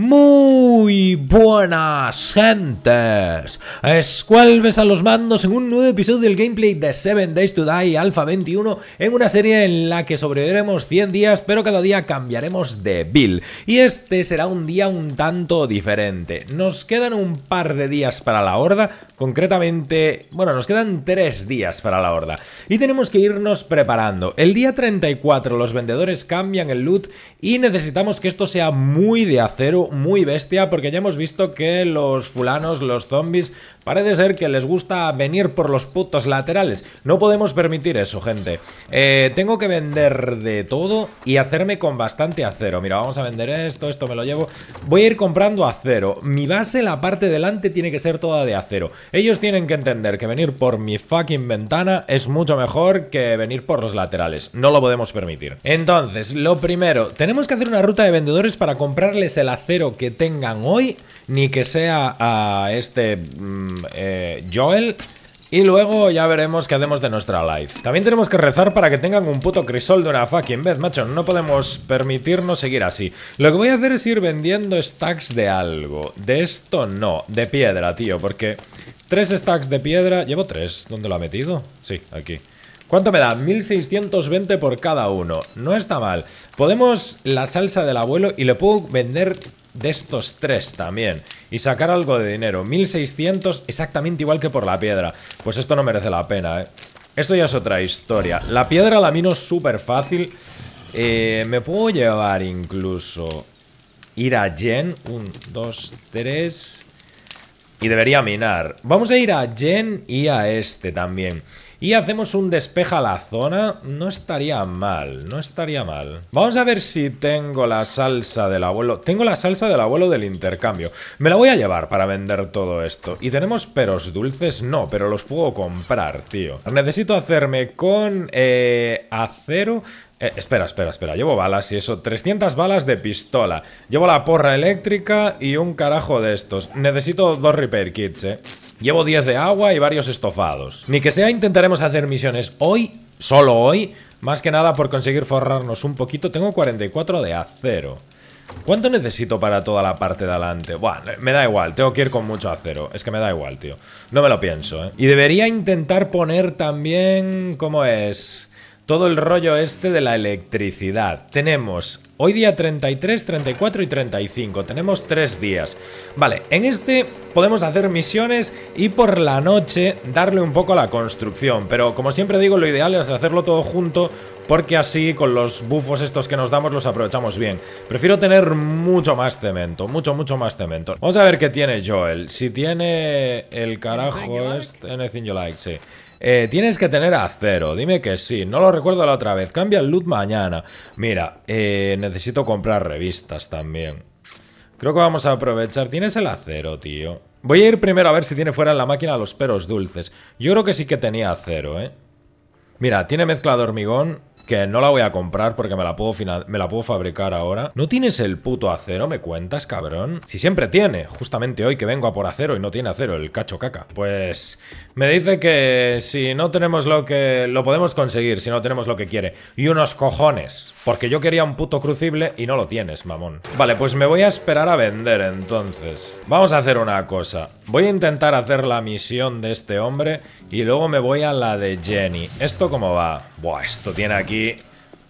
Muy buenas gentes. Escuelves a los mandos en un nuevo episodio del gameplay de 7 Days to Die Alpha 21 en una serie en la que sobreviviremos 100 días pero cada día cambiaremos de build y este será un día un tanto diferente. Nos quedan un par de días para la horda, concretamente, bueno, nos quedan 3 días para la horda y tenemos que irnos preparando. El día 34 los vendedores cambian el loot y necesitamos que esto sea muy de acero muy bestia porque ya hemos visto que los fulanos, los zombies, parece ser que les gusta venir por los putos laterales. No podemos permitir eso, gente. Eh, tengo que vender de todo y hacerme con bastante acero. Mira, vamos a vender esto, esto me lo llevo. Voy a ir comprando acero. Mi base, la parte delante, tiene que ser toda de acero. Ellos tienen que entender que venir por mi fucking ventana es mucho mejor que venir por los laterales. No lo podemos permitir. Entonces, lo primero, tenemos que hacer una ruta de vendedores para comprarles el acero que tengan hoy, ni que sea a este mm, eh, Joel. Y luego ya veremos qué hacemos de nuestra live. También tenemos que rezar para que tengan un puto crisol de una fucking vez, macho. No podemos permitirnos seguir así. Lo que voy a hacer es ir vendiendo stacks de algo. De esto no, de piedra, tío, porque tres stacks de piedra... Llevo tres. ¿Dónde lo ha metido? Sí, aquí. ¿Cuánto me da? 1620 por cada uno. No está mal. Podemos la salsa del abuelo y le puedo vender de estos tres también. Y sacar algo de dinero. 1600, exactamente igual que por la piedra. Pues esto no merece la pena, ¿eh? Esto ya es otra historia. La piedra la mino súper fácil. Eh, me puedo llevar incluso... Ir a Jen. Un, dos, tres... Y debería minar. Vamos a ir a Jen y a este también y hacemos un despeja a la zona, no estaría mal, no estaría mal. Vamos a ver si tengo la salsa del abuelo. Tengo la salsa del abuelo del intercambio. Me la voy a llevar para vender todo esto. Y tenemos peros dulces, no, pero los puedo comprar, tío. Necesito hacerme con eh, acero eh, espera, espera, espera. Llevo balas y eso. 300 balas de pistola. Llevo la porra eléctrica y un carajo de estos. Necesito dos repair kits, eh. Llevo 10 de agua y varios estofados. Ni que sea, intentaremos hacer misiones hoy, solo hoy. Más que nada por conseguir forrarnos un poquito. Tengo 44 de acero. ¿Cuánto necesito para toda la parte de adelante? Bueno, me da igual, tengo que ir con mucho acero Es que me da igual, tío No me lo pienso, ¿eh? Y debería intentar poner también... ¿Cómo es? todo el rollo este de la electricidad. Tenemos hoy día 33, 34 y 35. Tenemos tres días. Vale, en este podemos hacer misiones y por la noche darle un poco a la construcción. Pero como siempre digo, lo ideal es hacerlo todo junto porque así con los bufos estos que nos damos los aprovechamos bien. Prefiero tener mucho más cemento, mucho, mucho más cemento. Vamos a ver qué tiene Joel. Si tiene el carajo... Este, anything you like, sí. Eh, tienes que tener acero, dime que sí, no lo recuerdo la otra vez, cambia el loot mañana. Mira, eh, necesito comprar revistas también. Creo que vamos a aprovechar, tienes el acero, tío. Voy a ir primero a ver si tiene fuera en la máquina los peros dulces. Yo creo que sí que tenía acero, ¿eh? Mira, tiene mezcla de hormigón, que no la voy a comprar porque me la puedo, me la puedo fabricar ahora. ¿No tienes el puto acero? ¿Me cuentas, cabrón? Si siempre tiene. Justamente hoy que vengo a por acero y no tiene acero el cacho caca. Pues me dice que si no tenemos lo que... Lo podemos conseguir si no tenemos lo que quiere. Y unos cojones. Porque yo quería un puto crucible y no lo tienes, mamón. Vale, pues me voy a esperar a vender entonces. Vamos a hacer una cosa. Voy a intentar hacer la misión de este hombre y luego me voy a la de Jenny. ¿Esto cómo va? Buah, esto tiene aquí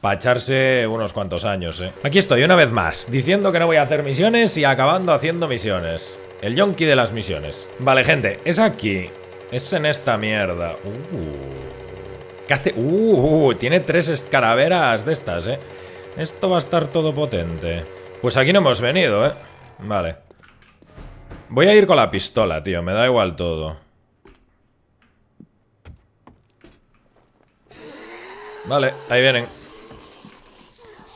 para echarse unos cuantos años, eh. Aquí estoy una vez más, diciendo que no voy a hacer misiones y acabando haciendo misiones. El yonki de las misiones. Vale, gente, es aquí. Es en esta mierda. Uh. ¿Qué hace? Uh, uh, tiene tres escaraveras de estas, eh. Esto va a estar todo potente. Pues aquí no hemos venido, eh. Vale. Voy a ir con la pistola, tío. Me da igual todo. Vale, ahí vienen.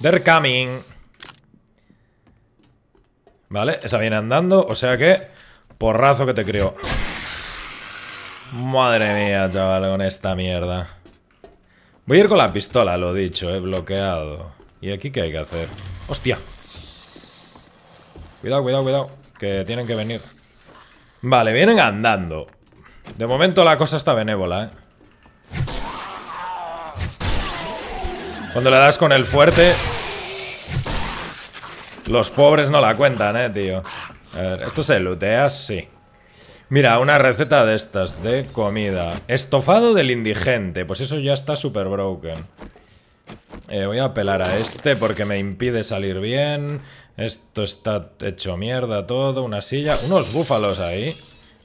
They're coming. Vale, esa viene andando, o sea que... Porrazo que te creo. Madre mía, chaval, con esta mierda. Voy a ir con la pistola, lo dicho, He eh, bloqueado. ¿Y aquí qué hay que hacer? ¡Hostia! Cuidado, cuidado, cuidado, que tienen que venir. Vale, vienen andando. De momento la cosa está benévola, eh. Cuando le das con el fuerte Los pobres no la cuentan, eh, tío A ver, ¿esto se lootea? Sí Mira, una receta de estas, de comida. Estofado del indigente. Pues eso ya está súper broken. Eh, voy a pelar a este porque me impide salir bien. Esto está hecho mierda todo. Una silla. Unos búfalos ahí.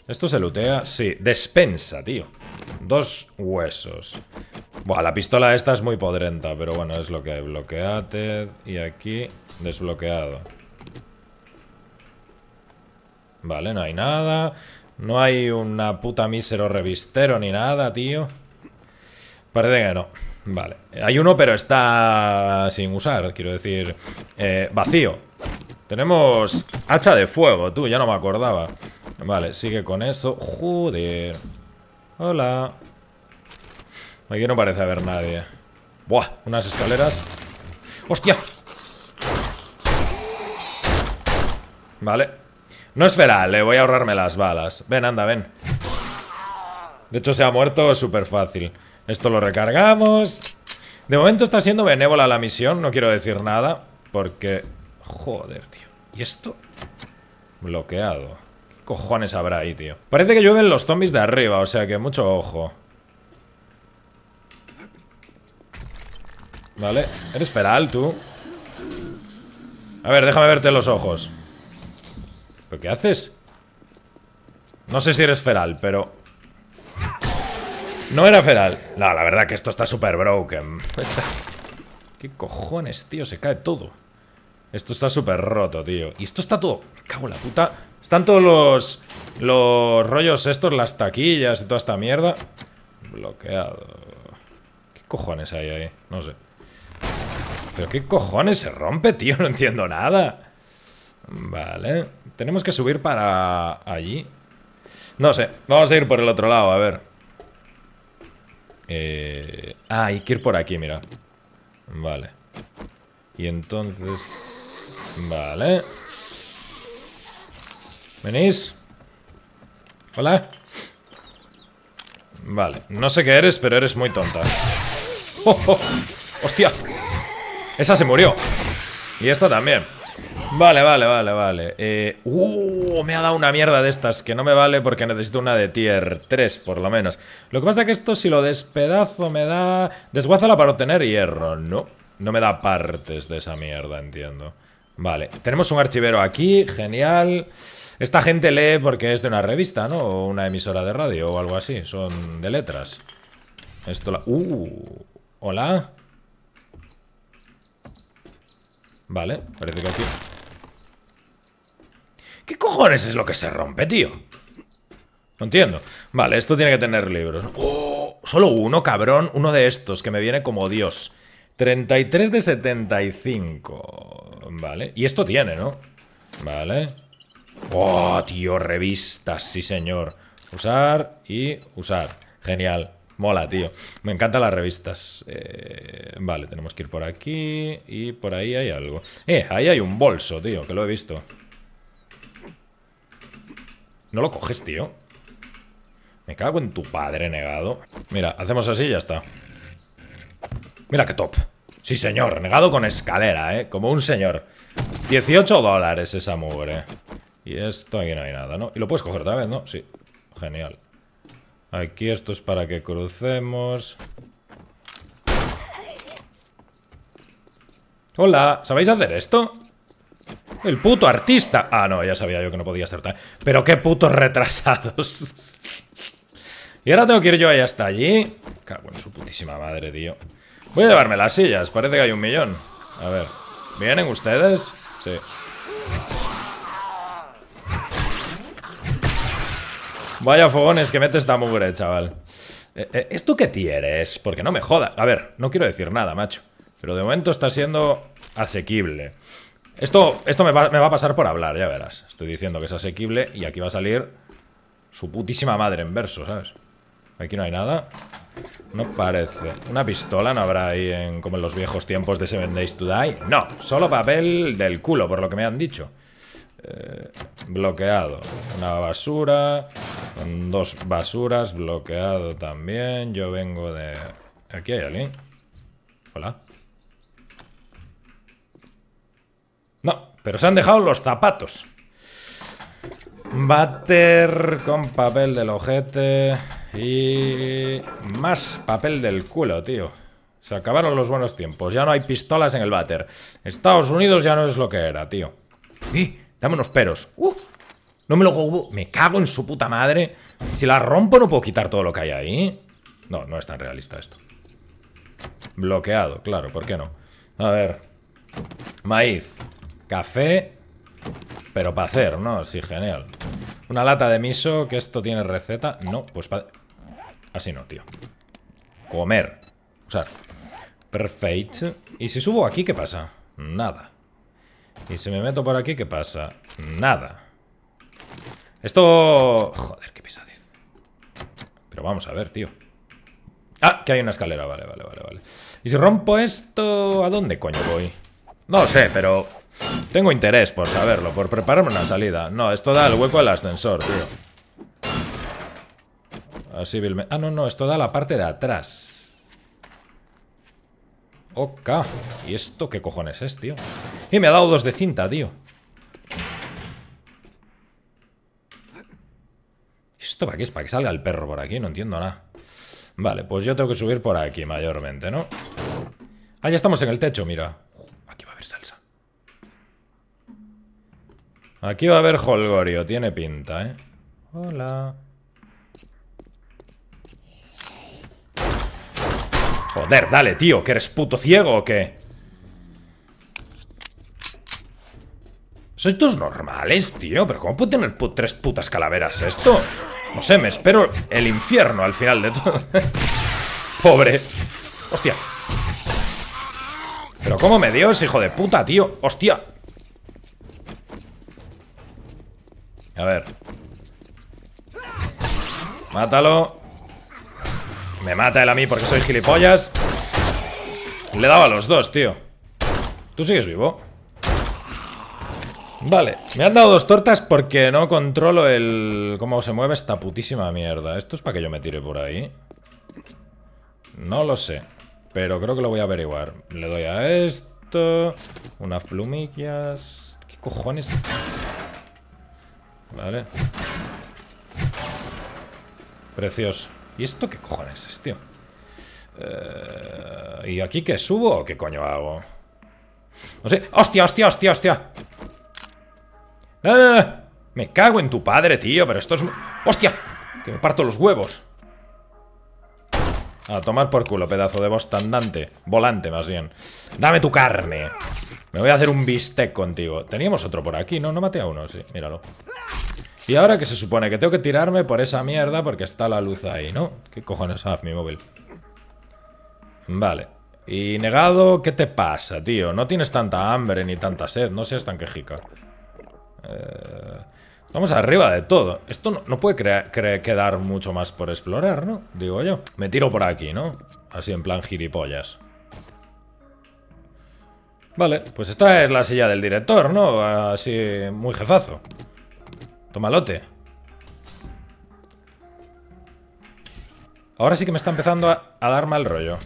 ¿Esto se lutea? Sí. Despensa, tío. Dos huesos. Buah, la pistola esta es muy podrenta, pero bueno, es lo que hay. Bloqueate. Y aquí, desbloqueado. Vale, no hay nada. No hay una puta mísero revistero ni nada, tío. Parece que no. Vale. Hay uno, pero está sin usar, quiero decir, eh, vacío. Tenemos hacha de fuego, tú, ya no me acordaba. Vale, sigue con esto. Joder. Hola. Aquí no parece haber nadie. Buah, unas escaleras. ¡Hostia! Vale, no es feral, le eh, voy a ahorrarme las balas. Ven, anda, ven. De hecho, se ha muerto súper fácil. Esto lo recargamos. De momento está siendo benévola la misión, no quiero decir nada. Porque... Joder, tío. ¿Y esto? Bloqueado. ¿Qué cojones habrá ahí, tío? Parece que llueven los zombies de arriba, o sea que mucho ojo. Vale. Eres feral, tú. A ver, déjame verte los ojos. ¿Pero qué haces? No sé si eres feral, pero... No era feral. No, la verdad que esto está súper broken. ¿Qué cojones, tío? Se cae todo. Esto está súper roto, tío. Y esto está todo... ¡Cabo cago la puta. Están todos los... Los rollos estos, las taquillas y toda esta mierda. Bloqueado. ¿Qué cojones hay ahí? No sé. ¿Pero qué cojones se rompe, tío? No entiendo nada. Vale. Tenemos que subir para allí. No sé. Vamos a ir por el otro lado, a ver. Eh... Ah, hay que ir por aquí, mira. Vale. Y entonces... Vale. ¿Venís? ¿Hola? Vale. No sé qué eres, pero eres muy tonta. ¡Oh, oh! ¡Hostia! Esa se murió. Y esta también. Vale, vale, vale, vale. Eh, uh, me ha dado una mierda de estas que no me vale porque necesito una de tier 3, por lo menos. Lo que pasa es que esto, si lo despedazo, me da... Desguázala para obtener hierro. No, no me da partes de esa mierda, entiendo. Vale, tenemos un archivero aquí, genial. Esta gente lee porque es de una revista, ¿no? O una emisora de radio o algo así. Son de letras. Esto la... Uh, hola. Vale, parece que aquí... ¿Qué cojones es lo que se rompe, tío? No entiendo. Vale, esto tiene que tener libros. ¡Oh! Solo uno, cabrón. Uno de estos, que me viene como Dios. 33 de 75. Vale. Y esto tiene, ¿no? Vale. ¡Oh, tío! Revistas, sí, señor. Usar y usar. Genial. Mola, tío. Me encantan las revistas. Eh, vale, tenemos que ir por aquí. Y por ahí hay algo. Eh, ahí hay un bolso, tío, que lo he visto. No lo coges, tío. Me cago en tu padre, negado. Mira, hacemos así y ya está. Mira qué top. Sí, señor. Negado con escalera, ¿eh? Como un señor. 18 dólares esa mugre. Y esto aquí no hay nada, ¿no? Y lo puedes coger otra vez, ¿no? Sí. Genial. Aquí esto es para que crucemos. Hola, ¿sabéis hacer esto? El puto artista. Ah, no, ya sabía yo que no podía ser tan... Pero qué putos retrasados. y ahora tengo que ir yo ahí hasta allí. Cago en su putísima madre, tío. Voy a llevarme las sillas. Parece que hay un millón. A ver. ¿Vienen ustedes? Sí. Vaya fogones que mete esta mugre, chaval. Eh, eh, ¿Esto qué tienes? Porque no me jodas. A ver, no quiero decir nada, macho. Pero de momento está siendo asequible. Esto, me, va, a pasar por hablar, ya verás. Estoy diciendo que es asequible y aquí va a salir su putísima madre en verso, ¿sabes? Aquí no hay nada. No parece. Una pistola no habrá ahí como en los viejos tiempos de Seven Days to Die. No, solo papel del culo, por lo que me han dicho. Eh, bloqueado. Una basura. dos basuras. Bloqueado también. Yo vengo de... Aquí hay alguien. Hola. No, pero se han dejado los zapatos. Bater con papel del ojete y más papel del culo, tío. Se acabaron los buenos tiempos. Ya no hay pistolas en el bater Estados Unidos ya no es lo que era, tío. ¡Y! Dame unos peros. Uh, no me lo... Me cago en su puta madre. Si la rompo no puedo quitar todo lo que hay ahí. No, no es tan realista esto. Bloqueado, claro, ¿por qué no? A ver. Maíz. Café, pero para hacer, ¿no? Sí, genial. Una lata de miso, que esto tiene receta. No, pues para... Así no, tío. Comer. Usar. Perfecto. ¿Y si subo aquí, qué pasa? Nada. ¿Y si me meto por aquí, qué pasa? Nada. Esto... Joder, qué pesadiz. Pero vamos a ver, tío. Ah, que hay una escalera. Vale, vale, vale, vale. ¿Y si rompo esto? ¿A dónde coño voy? No sé, pero... Tengo interés por saberlo, por prepararme una salida. No, esto da el hueco al ascensor, tío. Así Ah, no, no, esto da la parte de atrás. Ok. ¿Y esto qué cojones es, tío? Y me ha dado dos de cinta, tío. ¿Esto para qué es? ¿Para que salga el perro por aquí? No entiendo nada. Vale, pues yo tengo que subir por aquí mayormente, ¿no? Ah, ya estamos en el techo, mira. Aquí va a haber salsa. Aquí va a haber holgorio, tiene pinta, ¿eh? Hola. Joder, dale, tío, que eres puto ciego o qué. ¿Sois estos normales, tío? ¿Pero cómo puede tener tres putas calaveras esto? No sé, me espero el infierno al final de todo. Pobre. Hostia. ¿Pero cómo me dio ese hijo de puta, tío? Hostia. A ver. Mátalo. Me mata él a mí porque soy gilipollas. Le daba a los dos, tío. ¿Tú sigues vivo? Vale, me han dado dos tortas porque no controlo el... cómo se mueve esta putísima mierda. ¿Esto es para que yo me tire por ahí? No lo sé, pero creo que lo voy a averiguar. Le doy a esto... Unas plumillas... ¿Qué cojones? Vale. Precioso. ¿Y esto qué cojones es, tío? Eh, ¿Y aquí qué subo o qué coño hago? No sé. ¡Hostia, hostia, hostia, hostia! hostia ¡Ah! Me cago en tu padre, tío, pero esto es... ¡Hostia! Que me parto los huevos. A tomar por culo, pedazo de bosta andante. Volante, más bien. Dame tu carne. Me voy a hacer un bistec contigo. Teníamos otro por aquí, ¿no? No maté a uno, sí, míralo. Y ahora que se supone que tengo que tirarme por esa mierda porque está la luz ahí, ¿no? ¿Qué cojones hace mi móvil? Vale. Y negado, ¿qué te pasa, tío? No tienes tanta hambre ni tanta sed, no seas tan quejica. Vamos eh, estamos arriba de todo. Esto no, no puede quedar mucho más por explorar, ¿no? Digo yo. Me tiro por aquí, ¿no? Así en plan gilipollas. Vale, pues esta es la silla del director, ¿no? Así, muy jefazo. Tomalote. Ahora sí que me está empezando a, a dar mal rollo.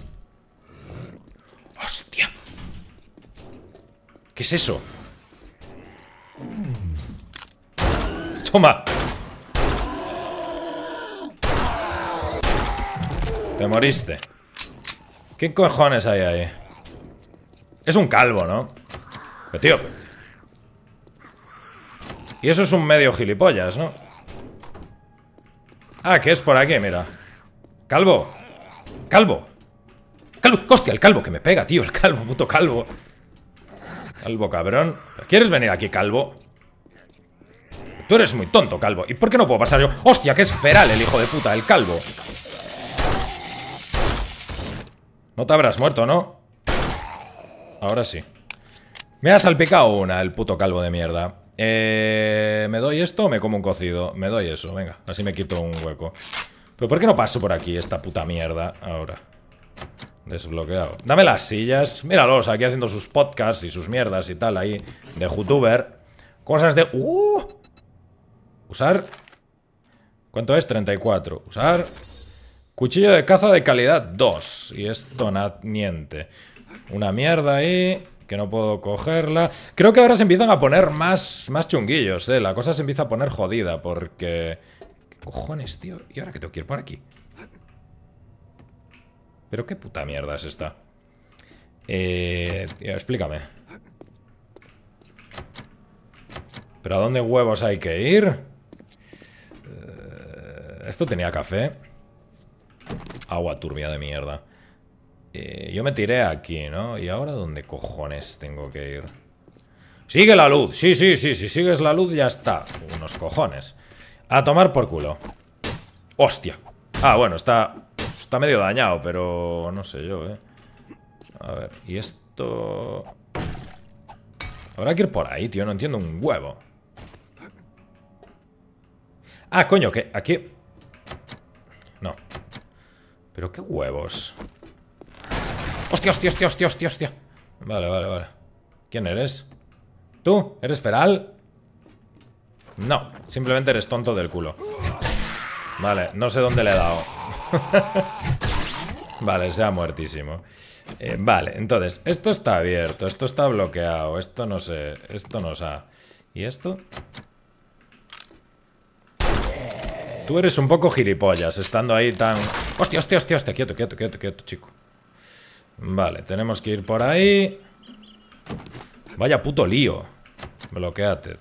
¡Hostia! ¿Qué es eso? ¡Toma! Te moriste. ¿Qué cojones hay ahí? Es un calvo, ¿no? tío. Y eso es un medio gilipollas, ¿no? Ah, que es por aquí, mira. Calvo. Calvo. Calvo. Hostia, el calvo que me pega, tío. El calvo, puto calvo. Calvo, cabrón. ¿Quieres venir aquí, calvo? Tú eres muy tonto, calvo. ¿Y por qué no puedo pasar yo? ¡Hostia, que es feral el hijo de puta, el calvo! No te habrás muerto, ¿no? ahora sí. Me ha salpicado una, el puto calvo de mierda. Eh, ¿Me doy esto o me como un cocido? Me doy eso, venga. Así me quito un hueco. ¿Pero por qué no paso por aquí esta puta mierda ahora? Desbloqueado. Dame las sillas. Míralos, aquí haciendo sus podcasts y sus mierdas y tal ahí. De youtuber. Cosas de... ¡Uh! Usar... ¿Cuánto es? 34. Usar... Cuchillo de caza de calidad 2. Y esto niente. Una mierda ahí que no puedo cogerla. Creo que ahora se empiezan a poner más, más chunguillos, ¿eh? La cosa se empieza a poner jodida porque... ¿Qué cojones, tío? ¿Y ahora qué tengo que ir por aquí? ¿Pero qué puta mierda es esta? Eh... Tío, explícame. ¿Pero a dónde huevos hay que ir? Eh, esto tenía café. Agua turbia de mierda. Eh, yo me tiré aquí, ¿no? ¿Y ahora dónde cojones tengo que ir? ¡Sigue la luz! Sí, sí, sí, si sigues la luz ya está. Unos cojones. A tomar por culo. ¡Hostia! Ah, bueno, está... Está medio dañado, pero... No sé yo, ¿eh? A ver, y esto... Habrá que ir por ahí, tío. No entiendo un huevo. Ah, coño, que aquí... No. Pero qué huevos. Hostia, hostia, hostia, hostia, hostia, Vale, vale, vale. ¿Quién eres? ¿Tú? ¿Eres feral? No, simplemente eres tonto del culo. Vale, no sé dónde le he dado. vale, se ha muertísimo. Eh, vale, entonces, esto está abierto, esto está bloqueado, esto no sé, esto no ha... ¿Y esto? Tú eres un poco gilipollas, estando ahí tan... hostia, hostia, hostia, quieto, quieto, quieto, quieto, chico. Vale, tenemos que ir por ahí. Vaya puto lío. Bloqueate.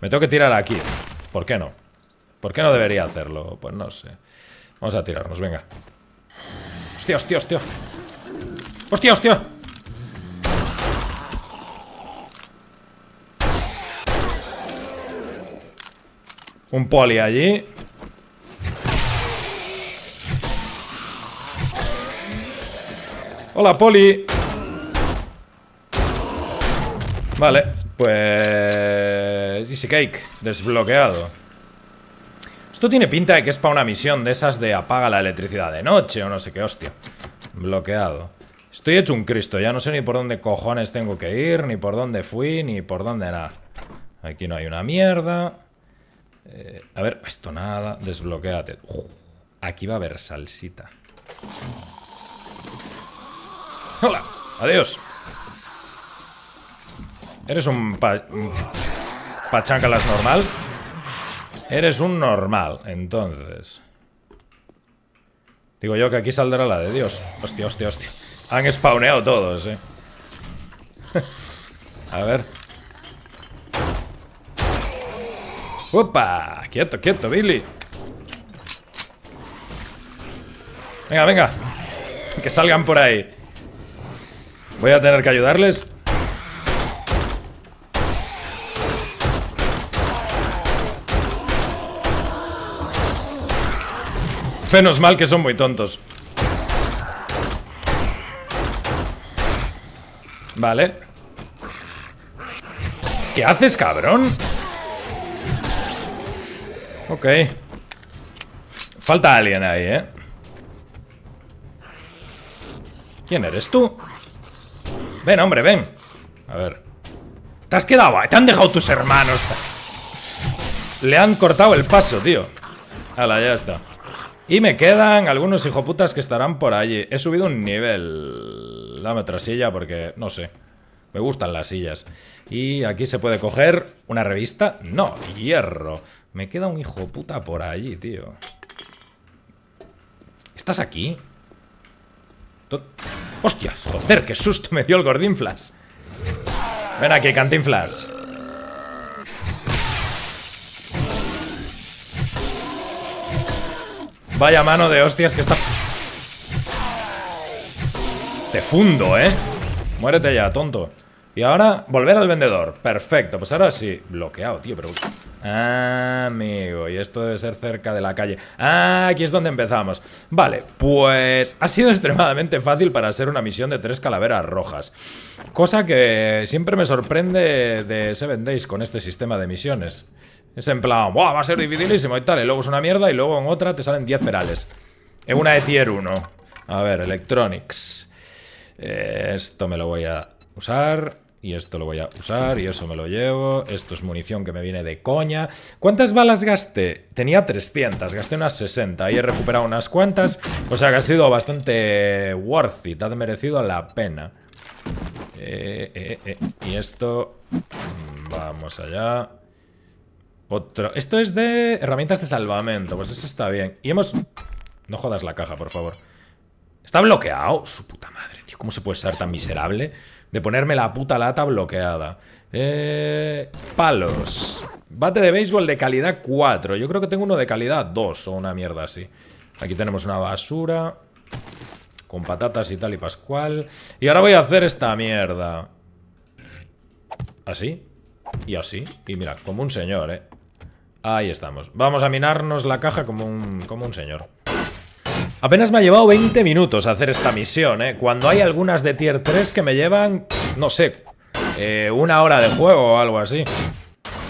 Me tengo que tirar aquí. ¿Por qué no? ¿Por qué no debería hacerlo? Pues no sé. Vamos a tirarnos, venga. Hostia, hostia, hostia. Hostia, hostia. Un poli allí. Hola, Poli. Vale, pues... Easy Cake, desbloqueado. Esto tiene pinta de que es para una misión de esas de apaga la electricidad de noche o no sé qué hostia. Bloqueado. Estoy hecho un Cristo, ya no sé ni por dónde cojones tengo que ir, ni por dónde fui, ni por dónde nada. Aquí no hay una mierda. Eh, a ver, esto nada, desbloqueate. aquí va a haber salsita. ¡Hola! ¡Adiós! Eres un, pa normal. Eres un normal, entonces. Digo yo que aquí saldrá la de Dios. Hostia, hostia, hostia. Han spawneado todos, eh. A ver. ¡Upa! Quieto, quieto, Billy. Venga, venga. Que salgan por ahí. Voy a tener que ayudarles. Fenos mal que son muy tontos. Vale. ¿Qué haces, cabrón? Ok. Falta alguien ahí, ¿eh? ¿Quién eres tú? Ven, hombre, ven. A ver. Te has quedado, te han dejado tus hermanos. Le han cortado el paso, tío. Hala, ya está. Y me quedan algunos hijoputas que estarán por allí. He subido un nivel. Dame otra silla porque, no sé. Me gustan las sillas. Y aquí se puede coger una revista. No, hierro. Me queda un hijo por allí, tío. ¿Estás aquí? ¡Hostias! ¡Joder, qué susto me dio el gordinflas! Ven aquí, cantinflas. Vaya mano de hostias que está... Te fundo, ¿eh? Muérete ya, tonto. Y ahora, volver al vendedor. Perfecto, pues ahora sí. Bloqueado, tío, pero... Ah, amigo, y esto debe ser cerca de la calle. Ah, aquí es donde empezamos. Vale, pues ha sido extremadamente fácil para hacer una misión de tres calaveras rojas. Cosa que siempre me sorprende de Seven Days con este sistema de misiones. Es en plan, ¡buah! Va a ser dificilísimo y tal. Y luego es una mierda y luego en otra te salen 10 ferales. En una de tier 1. A ver, electronics. Eh, esto me lo voy a usar. Y esto lo voy a usar y eso me lo llevo. Esto es munición que me viene de coña. ¿Cuántas balas gasté? Tenía 300, gasté unas 60 y he recuperado unas cuantas. O sea que ha sido bastante worth it, ha merecido la pena. Eh, eh, eh, y esto... Mm, vamos allá. Otro... Esto es de herramientas de salvamento. Pues eso está bien. Y hemos... No jodas la caja, por favor. Está bloqueado. Su puta madre, tío. ¿Cómo se puede ser tan miserable? de ponerme la puta lata bloqueada. Eh, palos. Bate de béisbol de calidad 4. Yo creo que tengo uno de calidad 2 o una mierda así. Aquí tenemos una basura. Con patatas y tal y pascual. Y ahora voy a hacer esta mierda. Así. Y así. Y mira, como un señor, ¿eh? Ahí estamos. Vamos a minarnos la caja como un, como un señor. Apenas me ha llevado 20 minutos hacer esta misión, ¿eh? Cuando hay algunas de tier 3 que me llevan, no sé, eh, una hora de juego o algo así.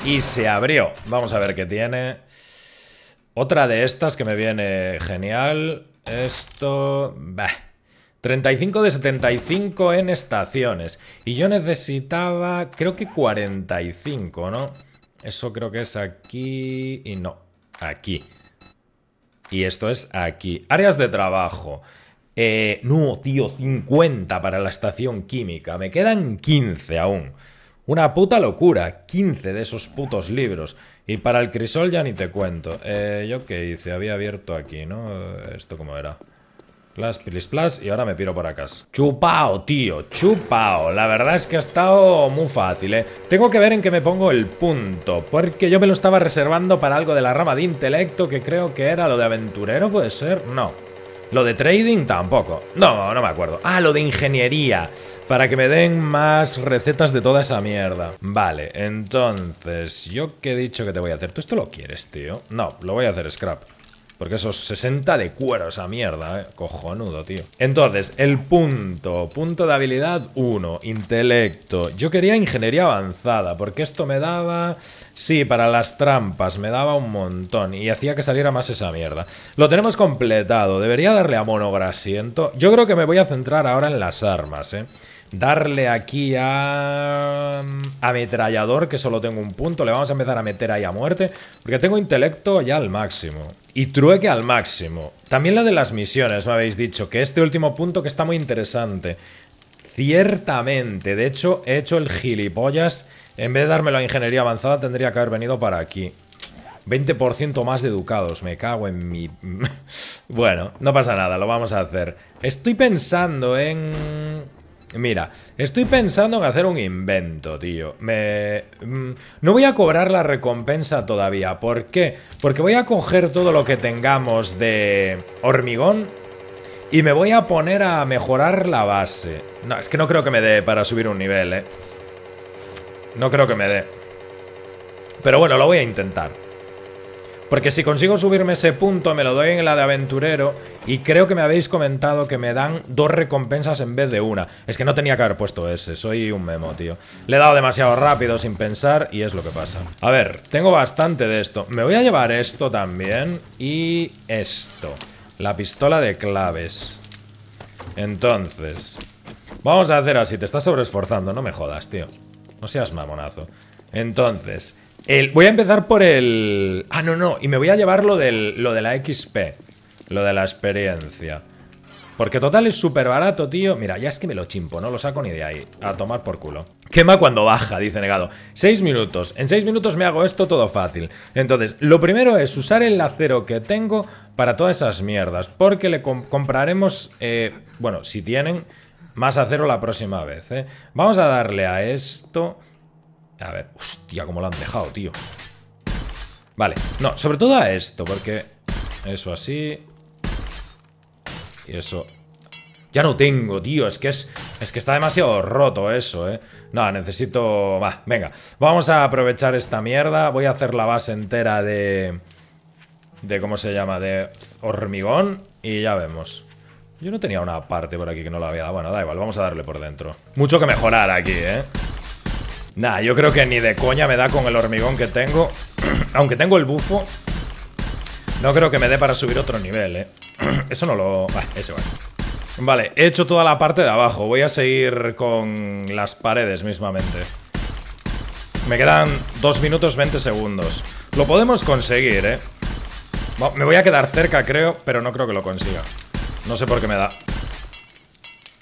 Y se abrió. Vamos a ver qué tiene. Otra de estas que me viene genial. Esto... Bah. 35 de 75 en estaciones. Y yo necesitaba, creo que 45, ¿no? Eso creo que es aquí y no, aquí. Y esto es aquí. Áreas de trabajo. Eh, no, tío, 50 para la estación química. Me quedan 15 aún. Una puta locura. 15 de esos putos libros. Y para el crisol ya ni te cuento. Eh, ¿Yo qué hice? Había abierto aquí, ¿no? ¿Esto cómo era? Plas, pilis, plas, y ahora me piro por acá. Chupao, tío, chupao. La verdad es que ha estado muy fácil, ¿eh? Tengo que ver en qué me pongo el punto, porque yo me lo estaba reservando para algo de la rama de intelecto, que creo que era lo de aventurero, ¿puede ser? No. Lo de trading tampoco. No, no me acuerdo. Ah, lo de ingeniería. Para que me den más recetas de toda esa mierda. Vale, entonces, ¿yo qué he dicho que te voy a hacer? ¿Tú esto lo quieres, tío? No, lo voy a hacer scrap. Porque esos 60 de cuero, esa mierda, ¿eh? Cojonudo, tío. Entonces, el punto. Punto de habilidad 1. Intelecto. Yo quería ingeniería avanzada, porque esto me daba... Sí, para las trampas, me daba un montón. Y hacía que saliera más esa mierda. Lo tenemos completado. Debería darle a monograsiento. Yo creo que me voy a centrar ahora en las armas, ¿eh? Darle aquí a... A mm, Ametrallador, que solo tengo un punto. Le vamos a empezar a meter ahí a muerte. Porque tengo intelecto ya al máximo. Y trueque al máximo. También la de las misiones, me habéis dicho. Que este último punto que está muy interesante. Ciertamente. De hecho, he hecho el gilipollas. En vez de dármelo a ingeniería avanzada, tendría que haber venido para aquí. 20% más de educados. Me cago en mi... bueno, no pasa nada, lo vamos a hacer. Estoy pensando en... Mira, estoy pensando en hacer un invento, tío. Mm, no voy a cobrar la recompensa todavía. ¿Por qué? Porque voy a coger todo lo que tengamos de hormigón y me voy a poner a mejorar la base. No, es que no creo que me dé para subir un nivel, ¿eh? No creo que me dé. Pero bueno, lo voy a intentar. Porque si consigo subirme ese punto, me lo doy en la de aventurero. Y creo que me habéis comentado que me dan dos recompensas en vez de una. Es que no tenía que haber puesto ese. Soy un memo, tío. Le he dado demasiado rápido sin pensar y es lo que pasa. A ver, tengo bastante de esto. Me voy a llevar esto también y esto. La pistola de claves. Entonces... Vamos a hacer así. Te estás sobreesforzando, no me jodas, tío. No seas mamonazo. Entonces, voy a empezar por el... Ah, no, no. Y me voy a llevar lo, lo de la XP. Lo de la experiencia. Porque total es súper barato, tío. Mira, ya es que me lo chimpo, no lo saco ni de ahí. A tomar por culo. Quema cuando baja, dice negado. Seis minutos. En seis minutos me hago esto todo fácil. Entonces, lo primero es usar el acero que tengo para todas esas mierdas. Porque le compraremos, eh, bueno, si tienen, más acero la próxima vez. ¿eh? Vamos a darle a esto... A ver, hostia, cómo lo han dejado, tío. Vale, no, sobre todo a esto, porque eso así. Y eso. Ya no tengo, tío, es que es es que está demasiado roto eso, ¿eh? No, necesito... Va, venga. Vamos a aprovechar esta mierda. Voy a hacer la base entera de... De, ¿cómo se llama? De hormigón. Y ya vemos. Yo no tenía una parte por aquí que no la había dado. Bueno, da igual, vamos a darle por dentro. Mucho que mejorar aquí, ¿eh? Nada, yo creo que ni de coña me da con el hormigón que tengo. Aunque tengo el bufo, no creo que me dé para subir otro nivel, ¿eh? Eso no lo... Ah, ese vale. Vale, he hecho toda la parte de abajo. Voy a seguir con las paredes mismamente. Me quedan 2 minutos 20 segundos. Lo podemos conseguir, ¿eh? Me voy a quedar cerca, creo, pero no creo que lo consiga. No sé por qué me da.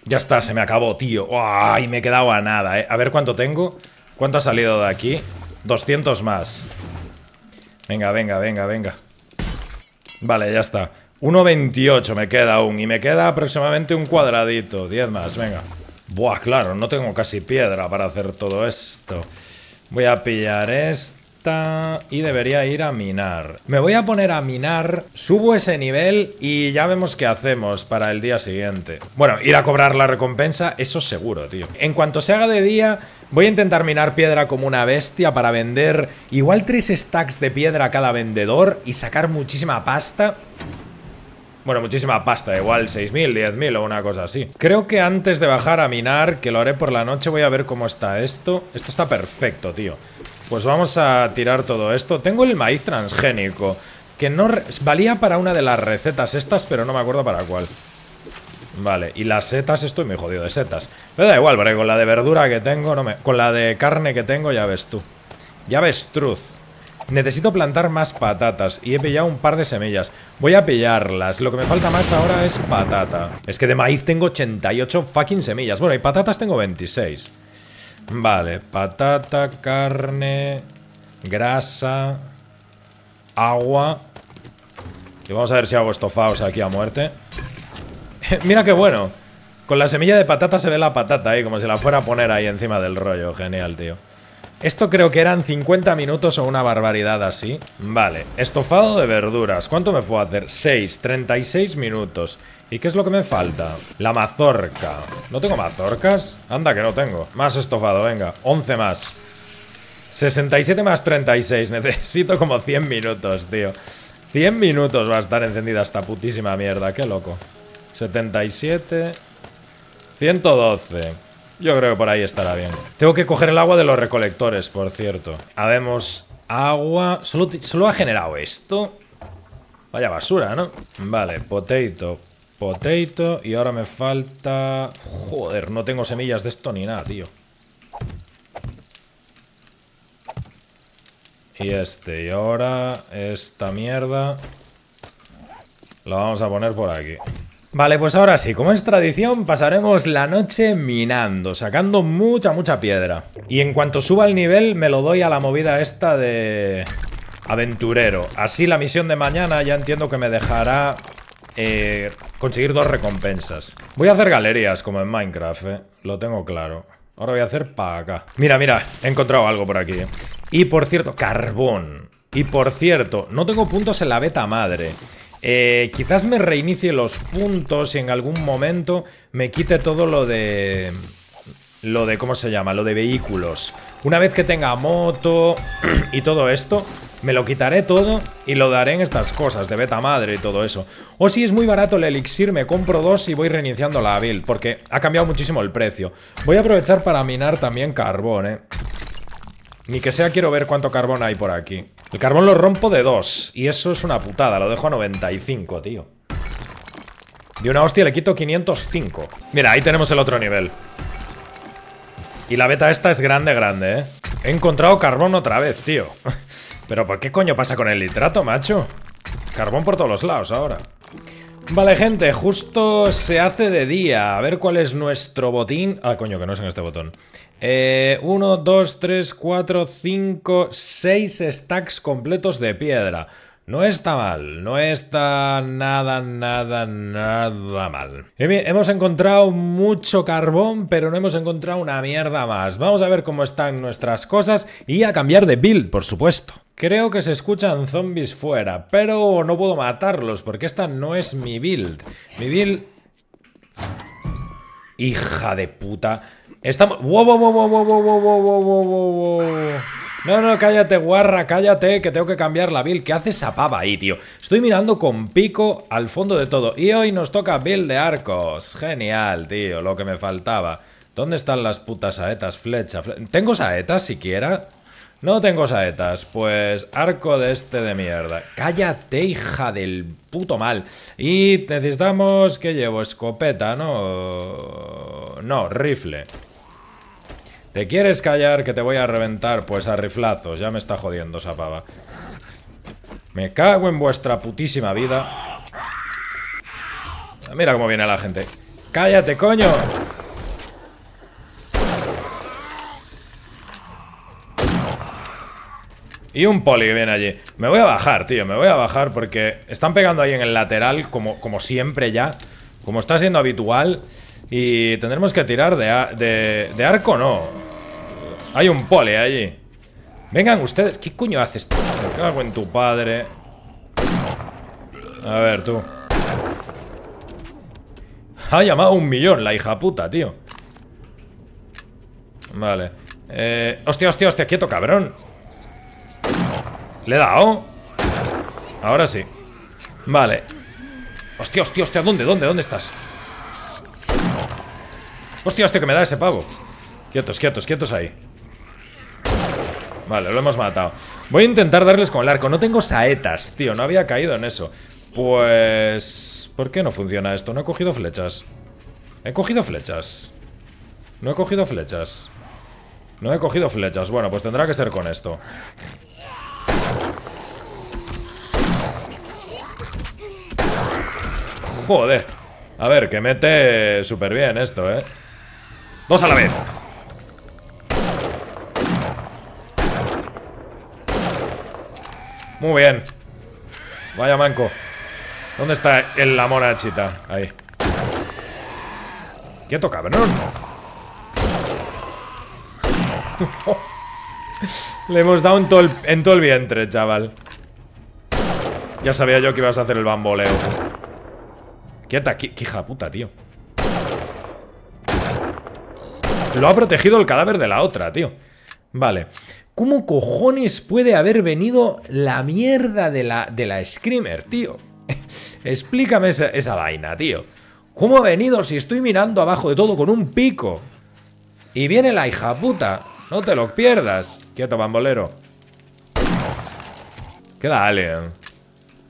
Ya está, se me acabó, tío. ¡Ay! Me he quedado a nada, ¿eh? A ver cuánto tengo. ¿Cuánto ha salido de aquí? 200 más. Venga, venga, venga, venga. Vale, ya está. 1.28 me queda aún. Y me queda aproximadamente un cuadradito. 10 más, venga. Buah, claro, no tengo casi piedra para hacer todo esto. Voy a pillar esto y debería ir a minar. Me voy a poner a minar, subo ese nivel y ya vemos qué hacemos para el día siguiente. Bueno, ir a cobrar la recompensa, eso seguro, tío. En cuanto se haga de día, voy a intentar minar piedra como una bestia para vender igual tres stacks de piedra a cada vendedor y sacar muchísima pasta. Bueno, muchísima pasta, igual 6.000, 10.000 o una cosa así. Creo que antes de bajar a minar, que lo haré por la noche, voy a ver cómo está esto. Esto está perfecto, tío. Pues vamos a tirar todo esto. Tengo el maíz transgénico, que no valía para una de las recetas estas, pero no me acuerdo para cuál. Vale, y las setas, estoy muy jodido de setas. Pero da igual, ¿vale? con la de verdura que tengo, no me... con la de carne que tengo, ya ves tú. Ya ves, truz. Necesito plantar más patatas y he pillado un par de semillas. Voy a pillarlas. Lo que me falta más ahora es patata. Es que de maíz tengo 88 fucking semillas. Bueno, y patatas tengo 26. Vale, patata, carne, grasa, agua. Y vamos a ver si hago estofados aquí a muerte. Mira qué bueno. Con la semilla de patata se ve la patata ahí, como si la fuera a poner ahí encima del rollo. Genial, tío. Esto creo que eran 50 minutos o una barbaridad así. Vale, estofado de verduras. ¿Cuánto me fue a hacer? 6, 36 minutos. ¿Y qué es lo que me falta? La mazorca. ¿No tengo mazorcas? Anda, que no tengo. Más estofado, venga. 11 más. 67 más 36. Necesito como 100 minutos, tío. 100 minutos va a estar encendida esta putísima mierda. Qué loco. 77. 112. Yo creo que por ahí estará bien. Tengo que coger el agua de los recolectores, por cierto. Habemos agua... ¿Solo, ha generado esto? Vaya basura, ¿no? Vale, potato, Potato. Y ahora me falta... Joder, no tengo semillas de esto ni nada, tío. Y este. Y ahora esta mierda... La vamos a poner por aquí. Vale, pues ahora sí, como es tradición, pasaremos la noche minando, sacando mucha, mucha piedra. Y en cuanto suba el nivel, me lo doy a la movida esta de aventurero. Así la misión de mañana ya entiendo que me dejará eh, conseguir dos recompensas. Voy a hacer galerías, como en Minecraft, eh. Lo tengo claro. Ahora voy a hacer para acá. Mira, mira, he encontrado algo por aquí. Eh. Y por cierto, carbón. Y por cierto, no tengo puntos en la beta madre. Eh, quizás me reinicie los puntos y en algún momento me quite todo lo de... Lo de, ¿cómo se llama? Lo de vehículos. Una vez que tenga moto y todo esto, me lo quitaré todo y lo daré en estas cosas de beta madre y todo eso. O si es muy barato el elixir, me compro dos y voy reiniciando la build, porque ha cambiado muchísimo el precio. Voy a aprovechar para minar también carbón, eh. Ni que sea quiero ver cuánto carbón hay por aquí. El carbón lo rompo de dos, y eso es una putada, lo dejo a 95, tío. De una hostia le quito 505. Mira, ahí tenemos el otro nivel. Y la beta esta es grande, grande, eh. He encontrado carbón otra vez, tío. ¿Pero por qué coño pasa con el nitrato, macho? Carbón por todos los lados ahora. Vale, gente, justo se hace de día. A ver cuál es nuestro botín. Ah, coño, que no es en este botón. Eh, 1, 2, 3, 4, 5, 6 stacks completos de piedra. No está mal, no está nada, nada, nada mal. Hemos encontrado mucho carbón, pero no hemos encontrado una mierda más. Vamos a ver cómo están nuestras cosas y a cambiar de build, por supuesto. Creo que se escuchan zombies fuera, pero no puedo matarlos porque esta no es mi build. Mi build... Hija de puta. Estamos... ¡Wow, wow, wow, wow, wow, wow, wow, wow! No, no, cállate, guarra, cállate, que tengo que cambiar la build. ¿Qué hace esa pava ahí, tío? Estoy mirando con pico al fondo de todo. Y hoy nos toca build de arcos. Genial, tío, lo que me faltaba. ¿Dónde están las putas saetas? Flecha, ¿Tengo saetas siquiera? No tengo saetas, pues arco de este de mierda. Cállate, hija del puto mal. Y necesitamos, que llevo? Escopeta, ¿no? No, rifle. ¿Te quieres callar que te voy a reventar? Pues a riflazos, ya me está jodiendo esa pava. Me cago en vuestra putísima vida. Mira cómo viene la gente. ¡Cállate, coño! Y un poli que viene allí. Me voy a bajar, tío, me voy a bajar porque están pegando ahí en el lateral como, como siempre ya. Como está siendo habitual. Y tendremos que tirar de, de, de arco, no. Hay un pole allí. Vengan ustedes. ¿Qué coño haces? Me cago en tu padre. A ver, tú. Ha llamado un millón la hija puta, tío. Vale. Eh, hostia, hostia, hostia. Quieto, cabrón. Le he dado. Ahora sí. Vale. Hostia, hostia, hostia. ¿Dónde, dónde, dónde estás? Hostia, hostia, que me da ese pavo. Quietos, quietos, quietos ahí. Vale, lo hemos matado. Voy a intentar darles con el arco. No tengo saetas, tío. No había caído en eso. Pues... ¿Por qué no funciona esto? No he cogido flechas. He cogido flechas. No he cogido flechas. No he cogido flechas. Bueno, pues tendrá que ser con esto. Joder. A ver, que mete súper bien esto, ¿eh? Dos a la vez. Muy bien. Vaya manco. ¿Dónde está el, la monachita? chita? Ahí. Quieto, cabrón. Le hemos dado en todo, el, en vientre, chaval. Ya sabía yo que ibas a hacer el bamboleo. Quieta, aquí hija puta, tío. Lo ha protegido el cadáver de la otra, tío. Vale. ¿Cómo cojones puede haber venido la mierda de la, de la Screamer, tío? Explícame esa, vaina, tío. ¿Cómo ha venido si estoy mirando abajo de todo con un pico? Y viene la hija puta. No te lo pierdas. Quieto, bambolero. ¿Qué dale?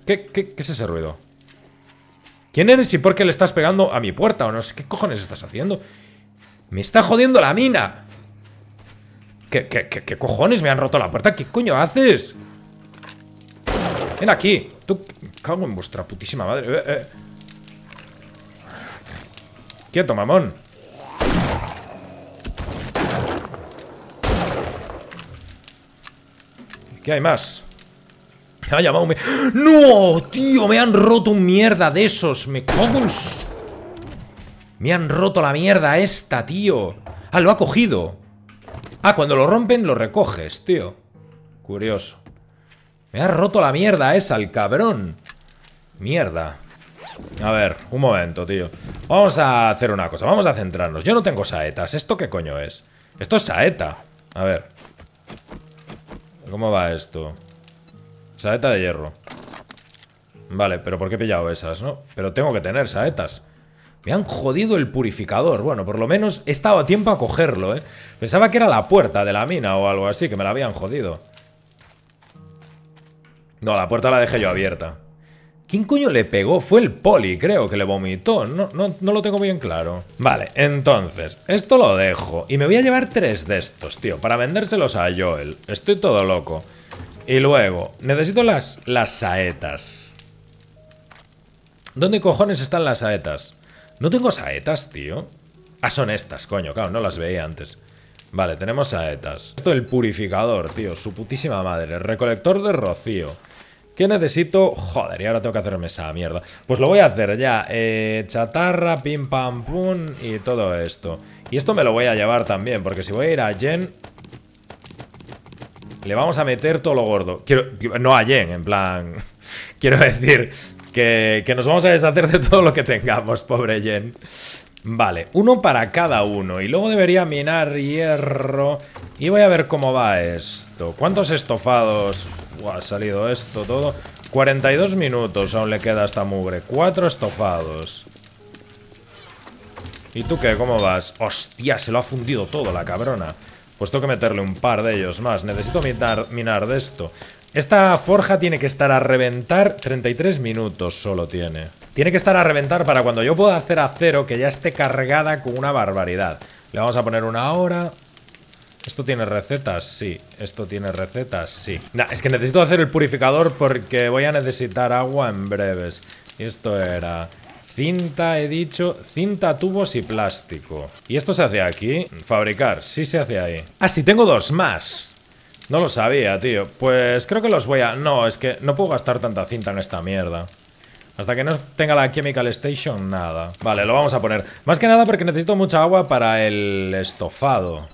¿Qué, qué es ese ruido? ¿Quién eres y por qué le estás pegando a mi puerta o no sé qué cojones estás haciendo? ¡Me está jodiendo la mina! ¿Qué, qué, cojones? Me han roto la puerta. ¿Qué coño haces? Ven aquí. Tú, cago en vuestra putísima madre. Eh, eh. Quieto, mamón. ¿Qué hay más? Me ha llamado... ¡No, tío! Me han roto un mierda de esos. Me cago Me han roto la mierda esta, tío. Ah, lo ha cogido. Ah, cuando lo rompen lo recoges, tío. Curioso. Me ha roto la mierda esa, el cabrón. Mierda. A ver, un momento, tío. Vamos a hacer una cosa, vamos a centrarnos. Yo no tengo saetas. ¿Esto qué coño es? Esto es saeta. A ver. ¿Cómo va esto? Saeta de hierro. Vale, pero ¿por qué he pillado esas, no? Pero tengo que tener saetas. Me han jodido el purificador. Bueno, por lo menos he estado a tiempo a cogerlo, ¿eh? Pensaba que era la puerta de la mina o algo así, que me la habían jodido. No, la puerta la dejé yo abierta. ¿Quién coño le pegó? Fue el poli, creo, que le vomitó. No, no, no, lo tengo bien claro. Vale, entonces, esto lo dejo. Y me voy a llevar tres de estos, tío, para vendérselos a Joel. Estoy todo loco. Y luego, necesito las, las saetas. ¿Dónde cojones están las saetas? No tengo saetas, tío. Ah, son estas, coño. Claro, no las veía antes. Vale, tenemos saetas. Esto el purificador, tío. Su putísima madre. recolector de rocío. ¿Qué necesito? Joder, y ahora tengo que hacerme esa mierda. Pues lo voy a hacer ya. Eh, chatarra, pim pam pum y todo esto. Y esto me lo voy a llevar también, porque si voy a ir a Jen... Le vamos a meter todo lo gordo. Quiero... No a Jen, en plan... quiero decir... Que, nos vamos a deshacer de todo lo que tengamos, pobre Jen. Vale, uno para cada uno. Y luego debería minar hierro. Y voy a ver cómo va esto. ¿Cuántos estofados? ha salido esto todo. 42 minutos aún le queda esta mugre. Cuatro estofados. ¿Y tú qué? ¿Cómo vas? ¡Hostia! Se lo ha fundido todo la cabrona. Pues tengo que meterle un par de ellos más. Necesito minar de esto. Esta forja tiene que estar a reventar 33 minutos solo tiene. Tiene que estar a reventar para cuando yo pueda hacer acero que ya esté cargada con una barbaridad. Le vamos a poner una hora, ¿Esto tiene recetas? Sí. ¿Esto tiene recetas? Sí. Nah, es que necesito hacer el purificador porque voy a necesitar agua en breves. Y esto era... Cinta, he dicho, cinta, tubos y plástico. ¿Y esto se hace aquí? Fabricar, sí se hace ahí. Ah, sí, tengo dos más. No lo sabía, tío. Pues creo que los voy a... No, es que no puedo gastar tanta cinta en esta mierda. Hasta que no tenga la Chemical Station, nada. Vale, lo vamos a poner. Más que nada porque necesito mucha agua para el estofado.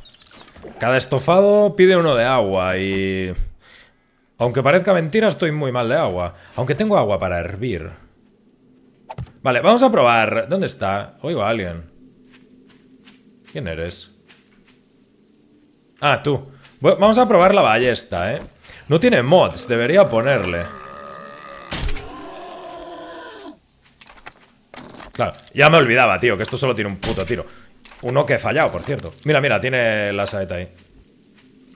Cada estofado pide uno de agua y... Aunque parezca mentira, estoy muy mal de agua. Aunque tengo agua para hervir. Vale, vamos a probar. ¿Dónde está? Oigo a alguien. ¿Quién eres? Ah, tú vamos a probar la ballesta, ¿eh? No tiene mods, debería ponerle. Claro, ya me olvidaba, tío, que esto solo tiene un puto tiro. Uno que he fallado, por cierto. Mira, mira, tiene la saeta ahí.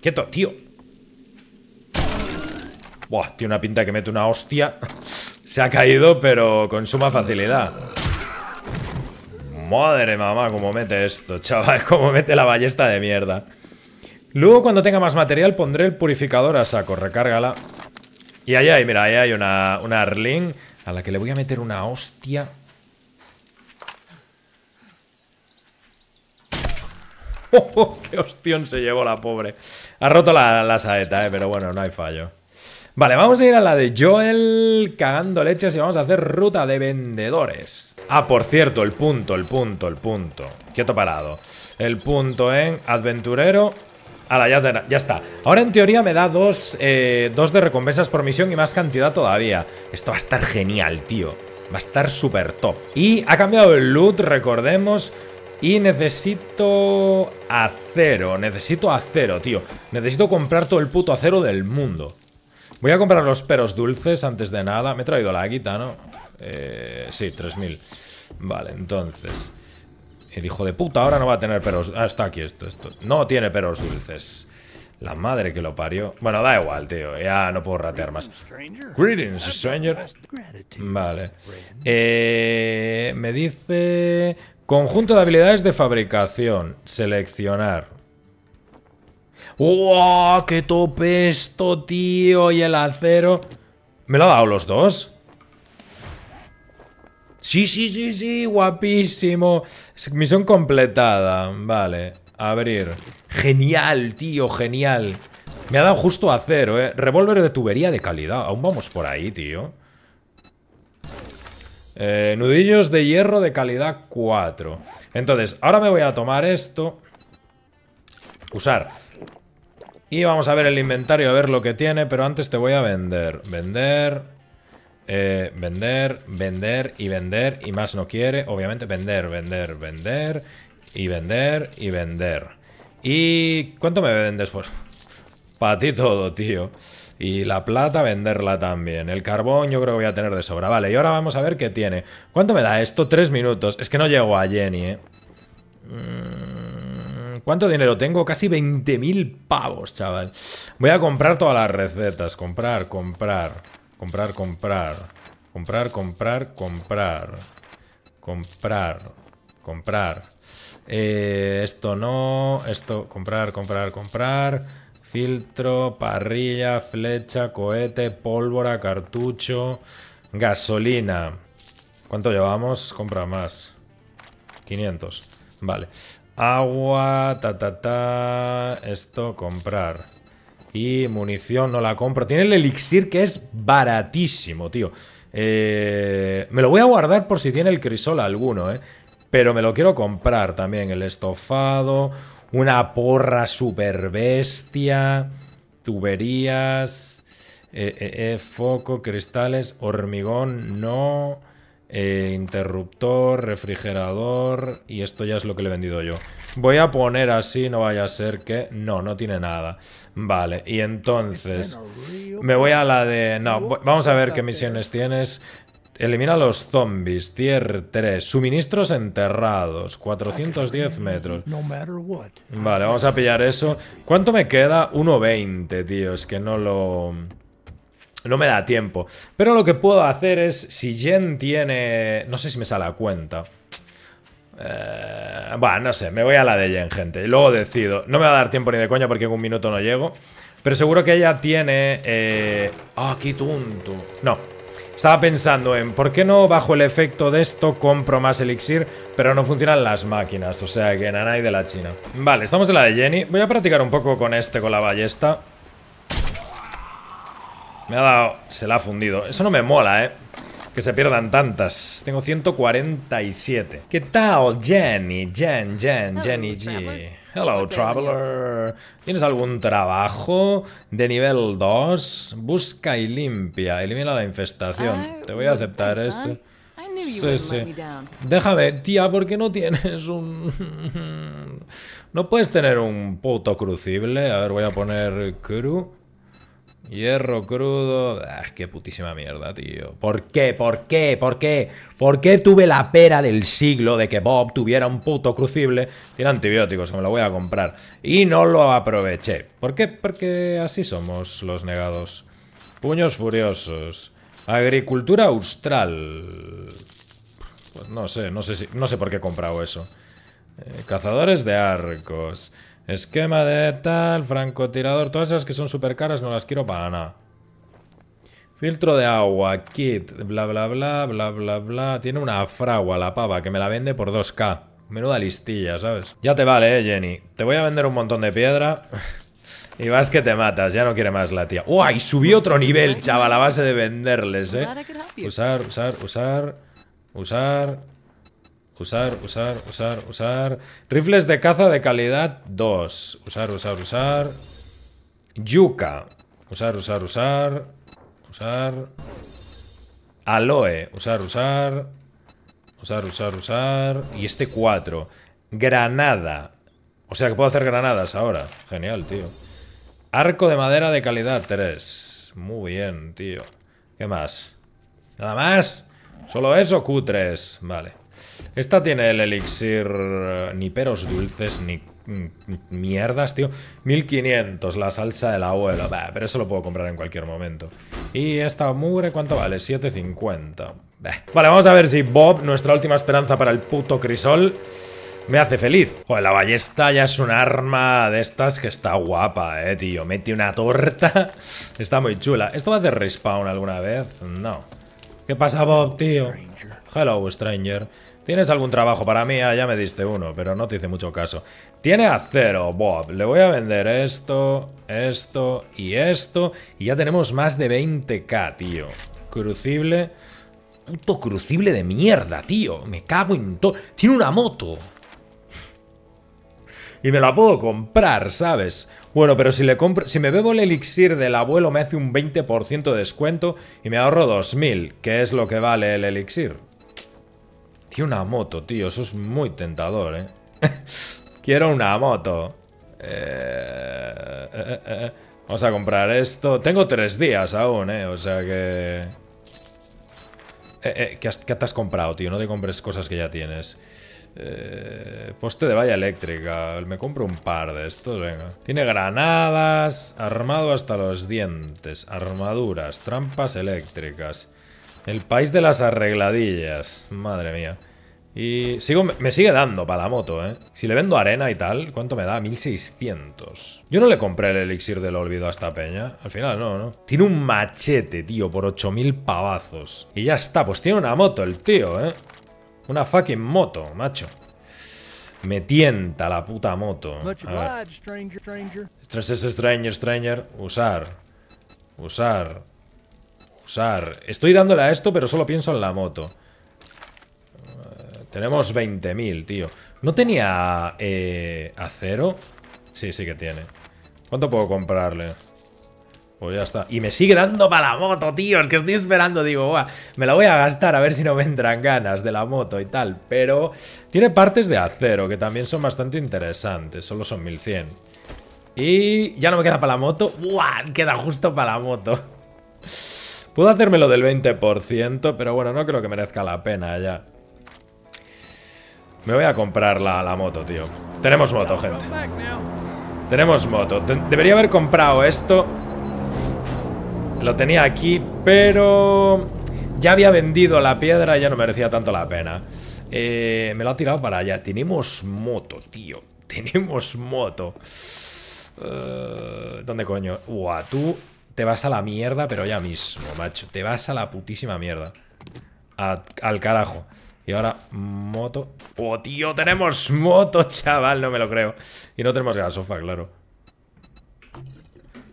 Quieto, tío. Buah, tiene una pinta que mete una hostia. Se ha caído, pero con suma facilidad. Madre mamá, cómo mete esto, chaval. Cómo mete la ballesta de mierda. Luego cuando tenga más material pondré el purificador a saco, recárgala. Y allá hay, mira, allá hay una, una Arling a la que le voy a meter una hostia. Oh, oh, ¡Qué hostión se llevó la pobre! Ha roto la, saeta, eh, pero bueno, no hay fallo. Vale, vamos a ir a la de Joel cagando leches y vamos a hacer ruta de vendedores. Ah, por cierto, el punto, el punto, el punto. Quieto parado. El punto en aventurero Ahora ya, ya está. Ahora en teoría me da dos, eh, dos de recompensas por misión y más cantidad todavía. Esto va a estar genial, tío. Va a estar súper top. Y ha cambiado el loot, recordemos. Y necesito acero, necesito acero, tío. Necesito comprar todo el puto acero del mundo. Voy a comprar los peros dulces antes de nada. Me he traído la guita, ¿no? Eh, sí, 3.000. Vale, entonces... El hijo de puta ahora no va a tener peros Ah, está aquí esto, esto. No tiene peros dulces. La madre que lo parió. Bueno, da igual, tío. Ya no puedo ratear más. Greetings, stranger. Vale. Eh, me dice... Conjunto de habilidades de fabricación. Seleccionar. ¡Wow! ¡Qué tope esto, tío! Y el acero. ¿Me lo ha dado los dos? Sí, sí, sí, sí, guapísimo. Misión completada. Vale, abrir. Genial, tío, genial. Me ha dado justo a cero, eh. Revólver de tubería de calidad. Aún vamos por ahí, tío. Eh, nudillos de hierro de calidad 4. Entonces, ahora me voy a tomar esto. Usar. Y vamos a ver el inventario, a ver lo que tiene, pero antes te voy a vender. Vender... Eh, vender, vender y vender y más no quiere. Obviamente vender, vender, vender y vender y vender. ¿Y cuánto me vendes? Pues para ti todo, tío. Y la plata, venderla también. El carbón yo creo que voy a tener de sobra. Vale, y ahora vamos a ver qué tiene. ¿Cuánto me da esto? Tres minutos. Es que no llego a Jenny, ¿eh? Mm, ¿Cuánto dinero tengo? Casi 20.000 pavos, chaval. Voy a comprar todas las recetas. Comprar, comprar. Comprar, comprar. Comprar, comprar, comprar. Comprar. Comprar. Eh, esto no. Esto. Comprar, comprar, comprar. Filtro, parrilla, flecha, cohete, pólvora, cartucho, gasolina. ¿Cuánto llevamos? Compra más. 500. Vale. Agua, ta, ta, ta. Esto, comprar munición no la compro. Tiene el elixir que es baratísimo, tío. Eh, me lo voy a guardar por si tiene el crisol alguno, ¿eh? Pero me lo quiero comprar también. El estofado, una porra super bestia, tuberías, eh, eh, foco, cristales, hormigón, no... Eh, interruptor, refrigerador y esto ya es lo que le he vendido yo. Voy a poner así, no vaya a ser que... No, no tiene nada. Vale, y entonces me voy a la de... No, vamos a ver qué misiones tienes. Elimina los zombies, tier 3, suministros enterrados, 410 metros. Vale, vamos a pillar eso. ¿Cuánto me queda? 1.20, tío, es que no lo... No me da tiempo. Pero lo que puedo hacer es, si Jen tiene... No sé si me sale a cuenta. Eh, bueno, no sé, me voy a la de Jen, gente. Y luego decido. No me va a dar tiempo ni de coña porque en un minuto no llego. Pero seguro que ella tiene... Eh, ah, eh... qué tonto. No. Estaba pensando en, ¿por qué no bajo el efecto de esto compro más elixir? Pero no funcionan las máquinas, o sea que nanay de la China. Vale, estamos en la de Jenny. Voy a practicar un poco con este, con la ballesta. Me ha dado... Se la ha fundido. Eso no me mola, ¿eh? Que se pierdan tantas. Tengo 147. ¿Qué tal, Jenny? Jen, Jen, Jenny G. Hello, traveler. ¿Tienes algún trabajo de nivel 2? Busca y limpia. Elimina la infestación. Te voy a aceptar esto. Sí, sí. Déjame, tía, ¿por qué no tienes un... no puedes tener un puto crucible. A ver, voy a poner cru. Hierro crudo. Ah, qué putísima mierda, tío. ¿Por qué? ¿Por qué? ¿Por qué? ¿Por qué tuve la pera del siglo de que Bob tuviera un puto crucible? Tiene antibióticos, me lo voy a comprar. Y no lo aproveché. ¿Por qué? Porque así somos los negados. Puños furiosos. Agricultura austral. Pues no sé, no sé, si, no sé por qué he comprado eso. Eh, cazadores de arcos. Esquema de tal, francotirador, todas esas que son súper caras no las quiero para nada. Filtro de agua, kit, bla bla bla, bla bla bla. Tiene una fragua la pava que me la vende por 2k. Menuda listilla, ¿sabes? Ya te vale, eh, Jenny. Te voy a vender un montón de piedra. Y vas que te matas, ya no quiere más la tía. ¡Uy! subí otro nivel, chaval, La base de venderles, eh. Usar, usar, usar. Usar. Usar, usar, usar, usar. Rifles de caza de calidad 2. Usar, usar, usar. Yuca. Usar, usar, usar. Usar. Aloe. Usar, usar. Usar, usar, usar. Y este 4. Granada. O sea que puedo hacer granadas ahora. Genial, tío. Arco de madera de calidad 3. Muy bien, tío. ¿Qué más? ¿Nada más? ¿Solo eso? Q3. Vale. Esta tiene el elixir eh, ni peros dulces ni mm, mierdas, tío. 1500, la salsa del abuelo. pero eso lo puedo comprar en cualquier momento. Y esta mugre, ¿cuánto vale? 750. Bah. Vale, vamos a ver si Bob, nuestra última esperanza para el puto crisol, me hace feliz. Joder, la ballesta ya es un arma de estas que está guapa, eh, tío. Mete una torta. está muy chula. ¿Esto va a hacer respawn alguna vez? No. ¿Qué pasa, Bob, tío? Hello, stranger. ¿Tienes algún trabajo para mí? Ah, ya me diste uno, pero no te hice mucho caso. Tiene acero, Bob. Le voy a vender esto, esto y esto. Y ya tenemos más de 20k, tío. Crucible. Puto crucible de mierda, tío. Me cago en todo. Tiene una moto. Y me la puedo comprar, ¿sabes? Bueno, pero si le compro, si me bebo el elixir del abuelo me hace un 20% de descuento y me ahorro 2.000, que es lo que vale el elixir una moto, tío. Eso es muy tentador, ¿eh? Quiero una moto. Eh, eh, eh, Vamos a comprar esto. Tengo tres días aún, ¿eh? O sea que... ¿qué, has, te has comprado, tío? No te compres cosas que ya tienes. poste de valla eléctrica. Me compro un par de estos, venga. Tiene granadas, armado hasta los dientes, armaduras, trampas eléctricas. El país de las arregladillas. Madre mía. Y sigo, me sigue dando para la moto, ¿eh? Si le vendo arena y tal, ¿cuánto me da? 1600. Yo no le compré el elixir del olvido a esta peña. Al final, no, ¿no? Tiene un machete, tío, por 8000 pavazos. Y ya está, pues tiene una moto el tío, ¿eh? Una fucking moto, macho. Me tienta la puta moto. A ver. Stranger, stranger. Usar. Usar. Usar. Estoy dándole a esto, pero solo pienso en la moto. Tenemos 20.000, tío. ¿No tenía eh, acero? Sí, sí que tiene. ¿Cuánto puedo comprarle? Pues ya está. Y me sigue dando para la moto, tío. Es que estoy esperando. Digo, me la voy a gastar a ver si no me entran ganas de la moto y tal. Pero tiene partes de acero que también son bastante interesantes. Solo son 1100. Y ya no me queda para la moto. ¡Buah! Queda justo para la moto. Puedo hacerme lo del 20%, pero bueno, no creo que merezca la pena ya. Me voy a comprar la, la moto, tío Tenemos moto, gente Tenemos moto Debería haber comprado esto Lo tenía aquí, pero... Ya había vendido la piedra y ya no merecía tanto la pena eh, Me lo ha tirado para allá Tenemos moto, tío Tenemos moto eh, ¿Dónde coño? Uah, tú te vas a la mierda Pero ya mismo, macho Te vas a la putísima mierda Al carajo y ahora, moto. ¡Oh, tío! ¡Tenemos moto, chaval! No me lo creo. Y no tenemos gasofa, claro.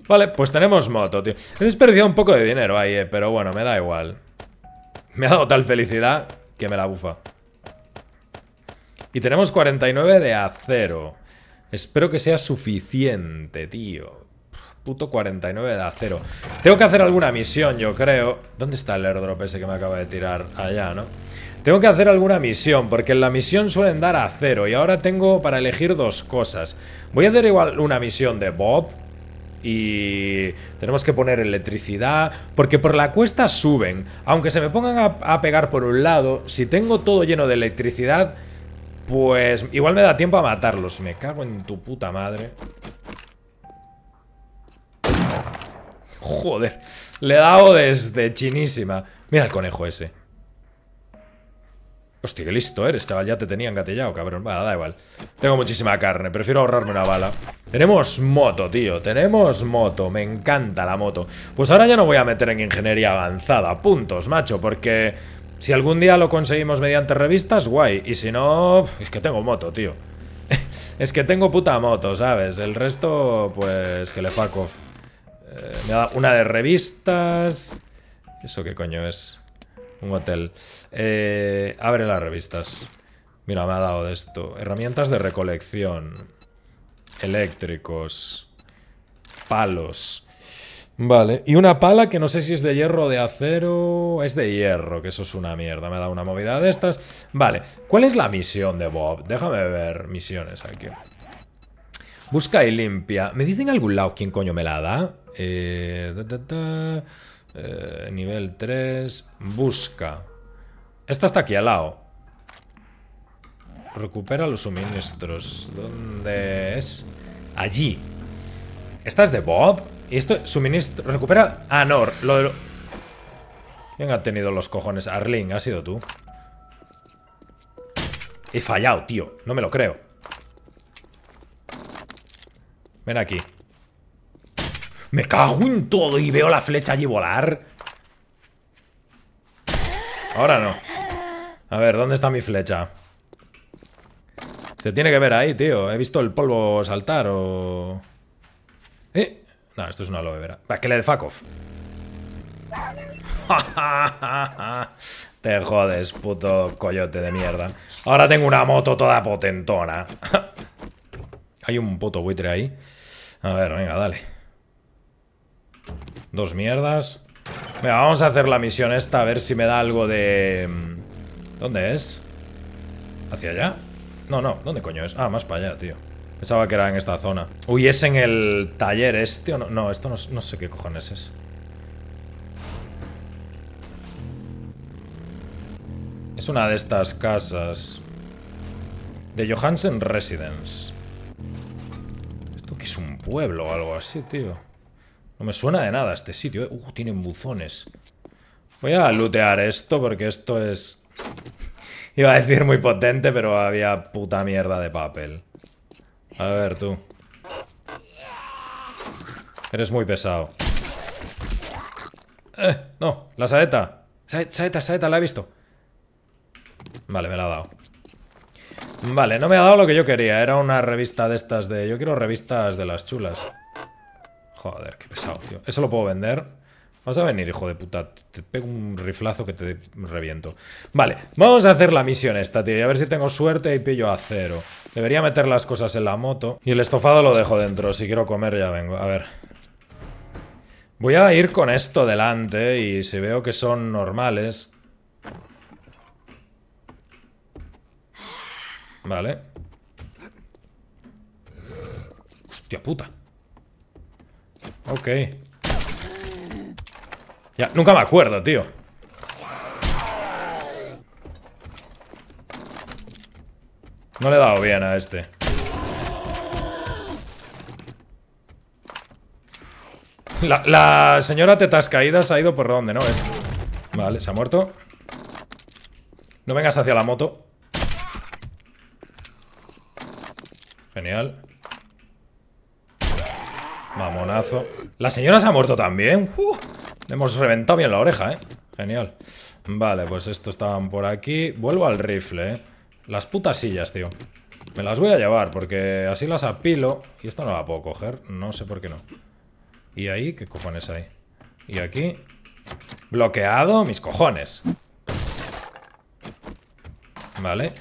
Vale, pues tenemos moto, tío. He desperdiciado un poco de dinero ahí, eh, pero bueno, me da igual. Me ha dado tal felicidad que me la bufa. Y tenemos 49 de acero. Espero que sea suficiente, tío. Puto 49 de acero. Tengo que hacer alguna misión, yo creo. ¿Dónde está el airdrop ese que me acaba de tirar? Allá, ¿no? Tengo que hacer alguna misión, porque en la misión suelen dar a cero. Y ahora tengo para elegir dos cosas. Voy a hacer igual una misión de Bob. Y tenemos que poner electricidad, porque por la cuesta suben. Aunque se me pongan a, pegar por un lado, si tengo todo lleno de electricidad, pues igual me da tiempo a matarlos. Me cago en tu puta madre. Joder, le he dado desde chinísima. Mira el conejo ese. Hostia, qué listo eres, chaval. Ya te tenía engatillado, cabrón. Vale, da igual. Tengo muchísima carne. Prefiero ahorrarme una bala. Tenemos moto, tío. Tenemos moto. Me encanta la moto. Pues ahora ya no voy a meter en ingeniería avanzada. Puntos, macho. Porque si algún día lo conseguimos mediante revistas, guay. Y si no... Es que tengo moto, tío. es que tengo puta moto, ¿sabes? El resto, pues... Que le fuck off. Eh, una de revistas... ¿Eso qué coño es? Un hotel. Eh, abre las revistas. Mira, me ha dado de esto. Herramientas de recolección. Eléctricos. Palos. Vale. Y una pala que no sé si es de hierro o de acero. Es de hierro, que eso es una mierda. Me ha dado una movida de estas. Vale. ¿Cuál es la misión de Bob? Déjame ver misiones aquí. Busca y limpia. ¿Me dicen algún lado quién coño me la da? Eh... Eh, nivel 3. Busca. Esta está aquí al lado. Recupera los suministros. ¿Dónde es? Allí. ¿Esta es de Bob? ¿Y esto suministro? ¿Recupera? Ah, no. Lo ¿Quién ha tenido los cojones? Arling, ha sido tú. He fallado, tío. No me lo creo. Ven aquí. Me cago en todo y veo la flecha allí volar. Ahora no. A ver, ¿dónde está mi flecha? Se tiene que ver ahí, tío. He visto el polvo saltar o... ¿Eh? No, esto es una lobe, vera. Va, que le de fuck Te jodes, puto coyote de mierda. Ahora tengo una moto toda potentona. Hay un puto buitre ahí. A ver, venga, dale. Dos mierdas. Venga, vamos a hacer la misión esta, a ver si me da algo de... Mm, ¿Dónde es? ¿Hacia allá? No, no, ¿dónde coño es? Ah, más para allá, tío. Pensaba que era en esta zona. Uy, es en el taller este o no. No, esto no, sé qué cojones es. Es una de estas casas. De Johansen Residence. Esto que es un pueblo o algo así, tío. No me suena de nada este sitio, ¿eh? Uh, tienen buzones. Voy a lootear esto porque esto es... Iba a decir muy potente, pero había puta mierda de papel. A ver, tú. Eres muy pesado. Eh, no, la saeta. saeta, saeta, la he visto. Vale, me la ha dado. Vale, no me ha dado lo que yo quería. Era una revista de estas de... Yo quiero revistas de las chulas. Joder, qué pesado, tío. Eso lo puedo vender. Vas a venir, hijo de puta. Te pego un riflazo que te reviento. Vale, vamos a hacer la misión esta, tío. Y a ver si tengo suerte y pillo a cero. Debería meter las cosas en la moto. Y el estofado lo dejo dentro. Si quiero comer ya vengo. A ver. Voy a ir con esto delante y si veo que son normales... Vale. Hostia puta. Ok. Ya, nunca me acuerdo, tío. No le he dado bien a este. La, señora Tetas Caídas ha ido por donde no es. Vale, se ha muerto. No vengas hacia la moto. Genial. Mamonazo. La señora se ha muerto también. hemos reventado bien la oreja, ¿eh? Genial. Vale, pues estos estaban por aquí. Vuelvo al rifle, ¿eh? Las putas sillas, tío. Me las voy a llevar porque así las apilo. Y esto no la puedo coger. No sé por qué no. ¿Y ahí? ¿Qué cojones hay? Y aquí... Bloqueado, mis cojones. Vale.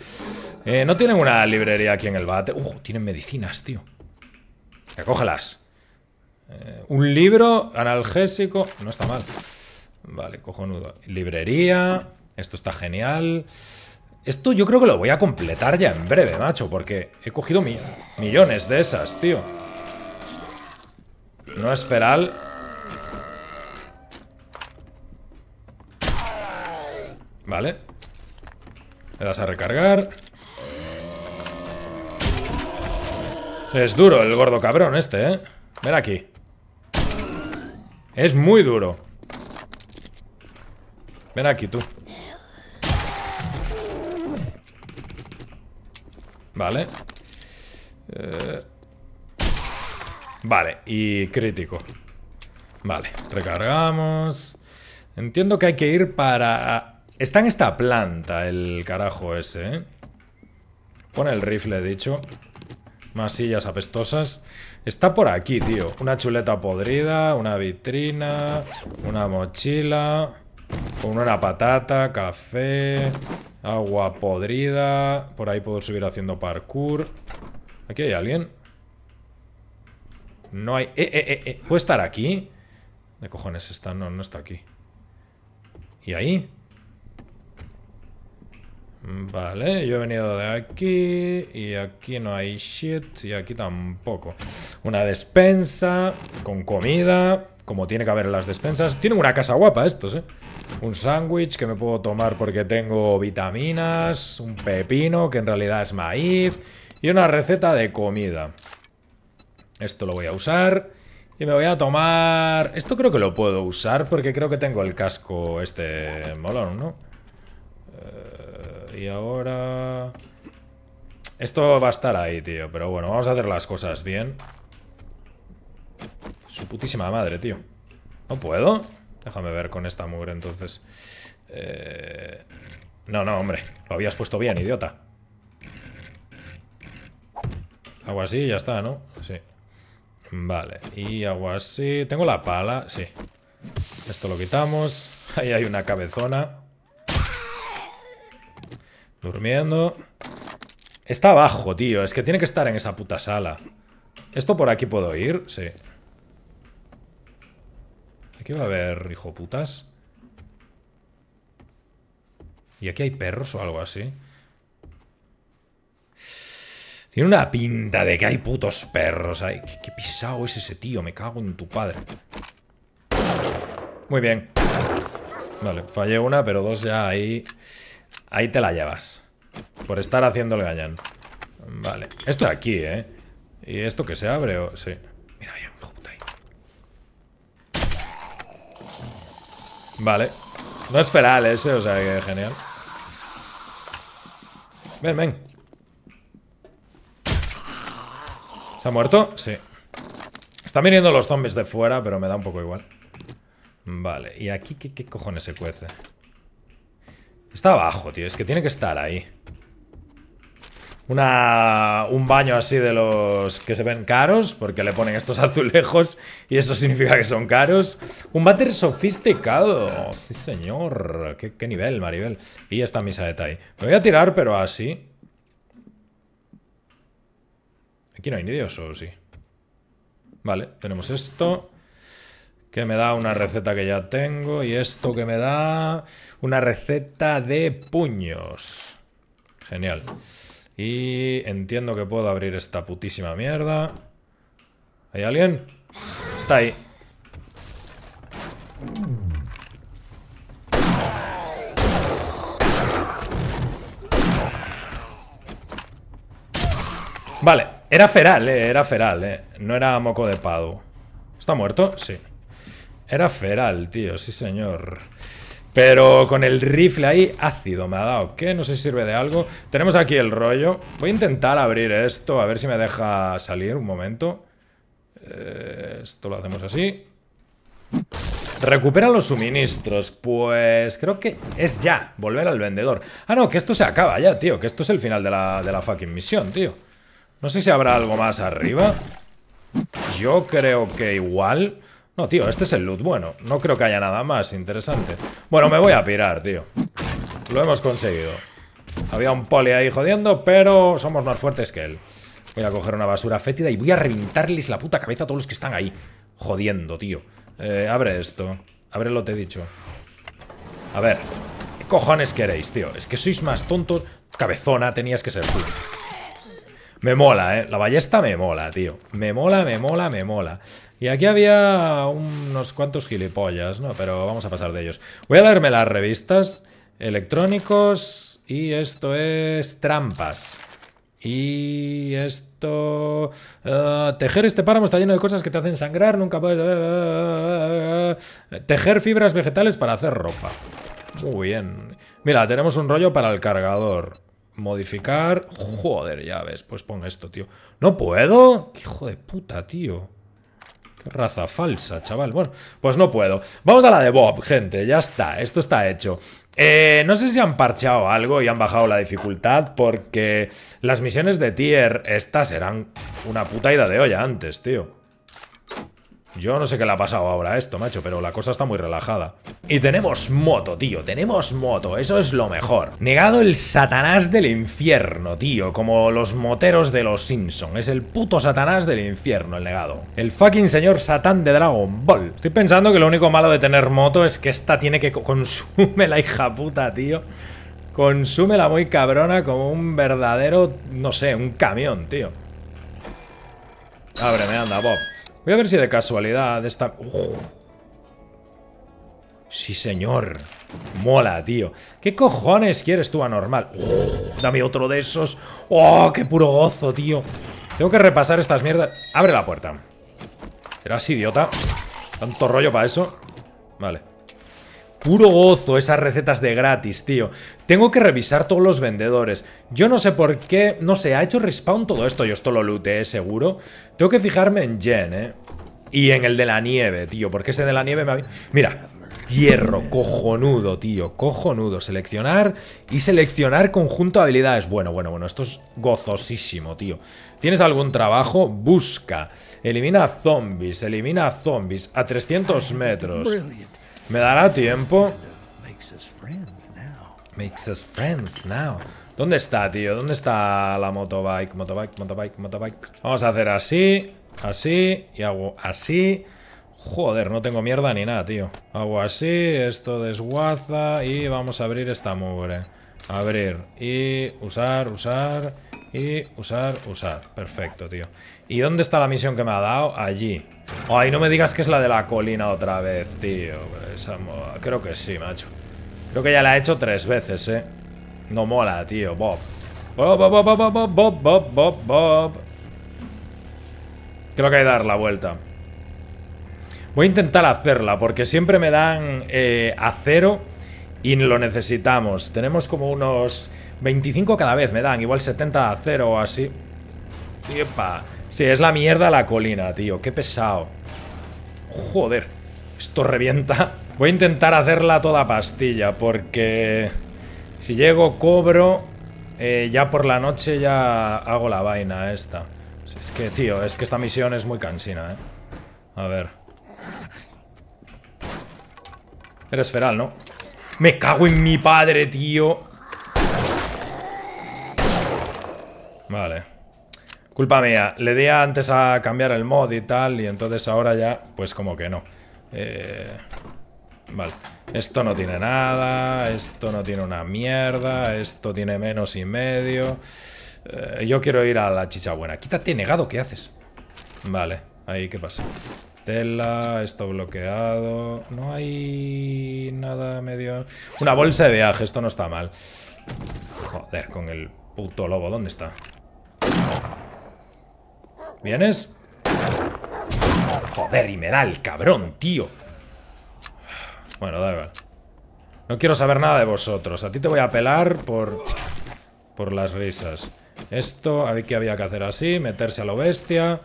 Eh, no tienen una librería aquí en el bate. Uh, tienen medicinas, tío. Que eh, un libro analgésico. No está mal. Vale, cojonudo. Librería. Esto está genial. Esto yo creo que lo voy a completar ya en breve, macho, porque he cogido millones de esas, tío. No es feral. Vale. Le das a recargar. Es duro el gordo cabrón este, ¿eh? Ven aquí. Es muy duro. Ven aquí tú. Vale. Eh, vale, y crítico. Vale, recargamos. Entiendo que hay que ir para... Está en esta planta el carajo ese, ¿eh? Pone el rifle, dicho. Masillas sillas apestosas. Está por aquí, tío. Una chuleta podrida, una vitrina, una mochila, una patata, café, agua podrida. Por ahí puedo subir haciendo parkour. ¿Aquí hay alguien? No hay... ¡Eh, eh, eh, eh. puede estar aquí? ¿De cojones está? No, no está aquí. ¿Y ahí? Vale, yo he venido de aquí y aquí no hay shit y aquí tampoco. Una despensa con comida, como tiene que haber en las despensas. Tienen una casa guapa estos, ¿eh? Un sándwich que me puedo tomar porque tengo vitaminas, un pepino que en realidad es maíz y una receta de comida. Esto lo voy a usar y me voy a tomar... Esto creo que lo puedo usar porque creo que tengo el casco este molón, ¿no? Y ahora... Esto va a estar ahí, tío. Pero bueno, vamos a hacer las cosas bien. Su putísima madre, tío. ¿No puedo? Déjame ver con esta mugre, entonces. Eh, no, no, hombre. Lo habías puesto bien, idiota. Hago así y ya está, ¿no? Sí. Vale. Y hago así. Tengo la pala. Sí. Esto lo quitamos. Ahí hay una cabezona. Durmiendo. Está abajo, tío. Es que tiene que estar en esa puta sala. ¿Esto por aquí puedo ir? Sí. Aquí va a haber hijo putas. ¿Y aquí hay perros o algo así? Tiene una pinta de que hay putos perros ahí. ¿Qué, qué pisado es ese tío. Me cago en tu padre. Muy bien. Vale, fallé una, pero dos ya ahí... Ahí te la llevas. Por estar haciendo el gañán Vale. Esto aquí, ¿eh? ¿Y esto que se abre o...? Sí. Mira, hay ahí. Vale. No es feral ese, o sea que genial. Ven, ven. ¿Se ha muerto? Sí. Están viniendo los zombies de fuera, pero me da un poco igual. Vale. ¿Y aquí qué, qué cojones se cuece? Está abajo, tío. Es que tiene que estar ahí. Una, un baño así de los que se ven caros, porque le ponen estos azulejos y eso significa que son caros. Un váter sofisticado. Sí, señor. ¿Qué, nivel, Maribel. Y esta misa de ahí. Me voy a tirar, pero así. Aquí no hay ni Dios, o sí. Vale, tenemos esto que me da una receta que ya tengo y esto que me da una receta de puños. Genial. Y entiendo que puedo abrir esta putísima mierda. ¿Hay alguien? Está ahí. Vale, era feral, eh, era feral, eh. No era moco de pado. ¿Está muerto? Sí. Era feral, tío, sí señor. Pero con el rifle ahí ácido me ha dado. ¿Qué? No sé si sirve de algo. Tenemos aquí el rollo. Voy a intentar abrir esto, a ver si me deja salir un momento. Eh, esto lo hacemos así. Recupera los suministros. Pues creo que es ya. Volver al vendedor. Ah, no, que esto se acaba ya, tío. Que esto es el final de la, de la fucking misión, tío. No sé si habrá algo más arriba. Yo creo que igual... No, tío, este es el loot. Bueno, no creo que haya nada más interesante. Bueno, me voy a pirar, tío. Lo hemos conseguido. Había un poli ahí jodiendo, pero somos más fuertes que él. Voy a coger una basura fétida y voy a reventarles la puta cabeza a todos los que están ahí. Jodiendo, tío. Eh, abre esto. Abre lo te he dicho. A ver. ¿Qué cojones queréis, tío? Es que sois más tontos. Cabezona, tenías que ser tú. Me mola, ¿eh? La ballesta me mola, tío. Me mola, me mola, me mola. Y aquí había unos cuantos gilipollas, ¿no? Pero vamos a pasar de ellos. Voy a leerme las revistas. Electrónicos. Y esto es trampas. Y esto... Eh, tejer este páramo está lleno de cosas que te hacen sangrar, nunca puedes... Eh, eh, tejer fibras vegetales para hacer ropa. Muy bien. Mira, tenemos un rollo para el cargador. Modificar. Joder, ya ves. Pues pon esto, tío. ¡No puedo! ¡Qué hijo de puta, tío! ¡Qué raza falsa, chaval! Bueno, pues no puedo. Vamos a la de Bob, gente. Ya está. Esto está hecho. Eh, no sé si han parcheado algo y han bajado la dificultad porque las misiones de tier estas eran una puta ida de olla antes, tío. Yo no sé qué le ha pasado ahora a esto, macho, pero la cosa está muy relajada. Y tenemos moto, tío, tenemos moto, eso es lo mejor. Negado el satanás del infierno, tío, como los moteros de los Simpson. Es el puto satanás del infierno, el negado. El fucking señor satán de Dragon Ball. Estoy pensando que lo único malo de tener moto es que esta tiene que... Consume la hija puta, tío. Consume la muy cabrona como un verdadero, no sé, un camión, tío. Ábreme, anda, Bob. Voy a ver si de casualidad está. Sí, señor. Mola, tío. ¿Qué cojones quieres tú anormal? Dame otro de esos. ¡Oh, qué puro gozo, tío! Tengo que repasar estas mierdas. Abre la puerta. ¿Serás idiota? ¿Tanto rollo para eso? Vale. Puro gozo esas recetas de gratis, tío. Tengo que revisar todos los vendedores. Yo no sé por qué... No sé, ha hecho respawn todo esto. Yo esto lo looteé, ¿eh? seguro. Tengo que fijarme en Jen, ¿eh? Y en el de la nieve, tío. Porque ese de la nieve me ha... Mira, hierro, cojonudo, tío, cojonudo. Seleccionar y seleccionar conjunto de habilidades. Bueno, bueno, bueno, esto es gozosísimo, tío. ¿Tienes algún trabajo? Busca. Elimina zombies, elimina zombies a 300 metros. ¿Me dará tiempo? Makes us friends now. ¿Dónde está, tío? ¿Dónde está la motobike? Motobike, motobike, motobike. Vamos a hacer así, así y hago así. Joder, no tengo mierda ni nada, tío. Hago así, esto desguaza y vamos a abrir esta mugre. Abrir y usar, usar y usar, usar. Perfecto, tío. ¿Y dónde está la misión que me ha dado? Allí. Ay, no me digas que es la de la colina otra vez, tío. Creo que sí, macho. Creo que ya la he hecho tres veces, eh. No mola, tío, Bob. Bob, Bob, Bob, Bob, Bob, Bob, Bob, Creo que hay que dar la vuelta. Voy a intentar hacerla, porque siempre me dan eh, a cero y lo necesitamos. Tenemos como unos 25 cada vez, me dan. Igual 70 a cero o así. Epa. Sí, es la mierda la colina, tío. Qué pesado. Joder. Esto revienta. Voy a intentar hacerla toda pastilla porque... Si llego, cobro... Eh, ya por la noche ya hago la vaina esta. Es que, tío, es que esta misión es muy cansina, ¿eh? A ver. Eres feral, ¿no? Me cago en mi padre, tío. Vale. Culpa mía, le di antes a cambiar el mod y tal, y entonces ahora ya, pues como que no. Eh, vale, esto no tiene nada, esto no tiene una mierda, esto tiene menos y medio. Eh, yo quiero ir a la chicha buena. Quítate, negado, ¿qué haces? Vale, ahí, ¿qué pasa? Tela, esto bloqueado. No hay nada medio... Una bolsa de viaje, esto no está mal. Joder, con el puto lobo, ¿dónde está? ¿Vienes? Joder, y me da el cabrón, tío. Bueno, da igual. No quiero saber nada de vosotros. A ti te voy a pelar por... Por las risas. Esto, a ver qué había que hacer así. Meterse a lo bestia.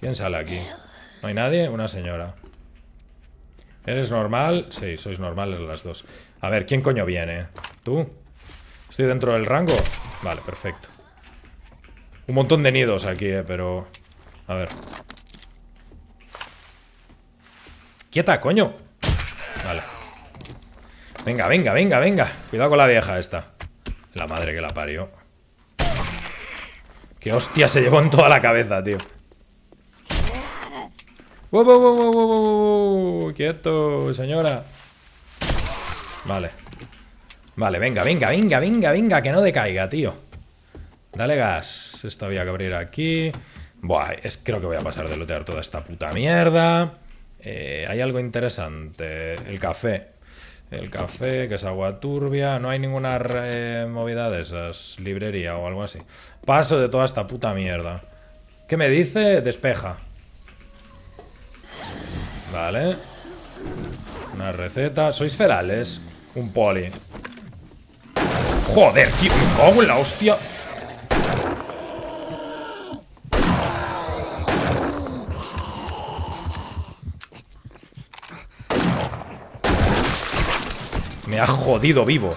¿Quién sale aquí? ¿No hay nadie? Una señora. ¿Eres normal? Sí, sois normales las dos. A ver, ¿quién coño viene? ¿Tú? ¿Estoy dentro del rango? Vale, perfecto. Un montón de nidos aquí, eh, pero... A ver. ¡Quieta, coño! Vale. Venga, venga, venga, venga. Cuidado con la vieja esta. La madre que la parió. Qué hostia se llevó en toda la cabeza, tío. ¡Wow, wow, wow, wow, quieto señora! Vale. Vale, venga, venga, venga, venga, venga, que no decaiga, tío. Dale gas. Esto había que abrir aquí. Buah, es, creo que voy a pasar de lotear toda esta puta mierda. Eh, hay algo interesante. El café. El café, que es agua turbia. No hay ninguna eh, movida de esas. Librería o algo así. Paso de toda esta puta mierda. ¿Qué me dice? Despeja. Vale. Una receta. ¿Sois ferales? Un poli. Joder, tío. Me la hostia. jodido vivo.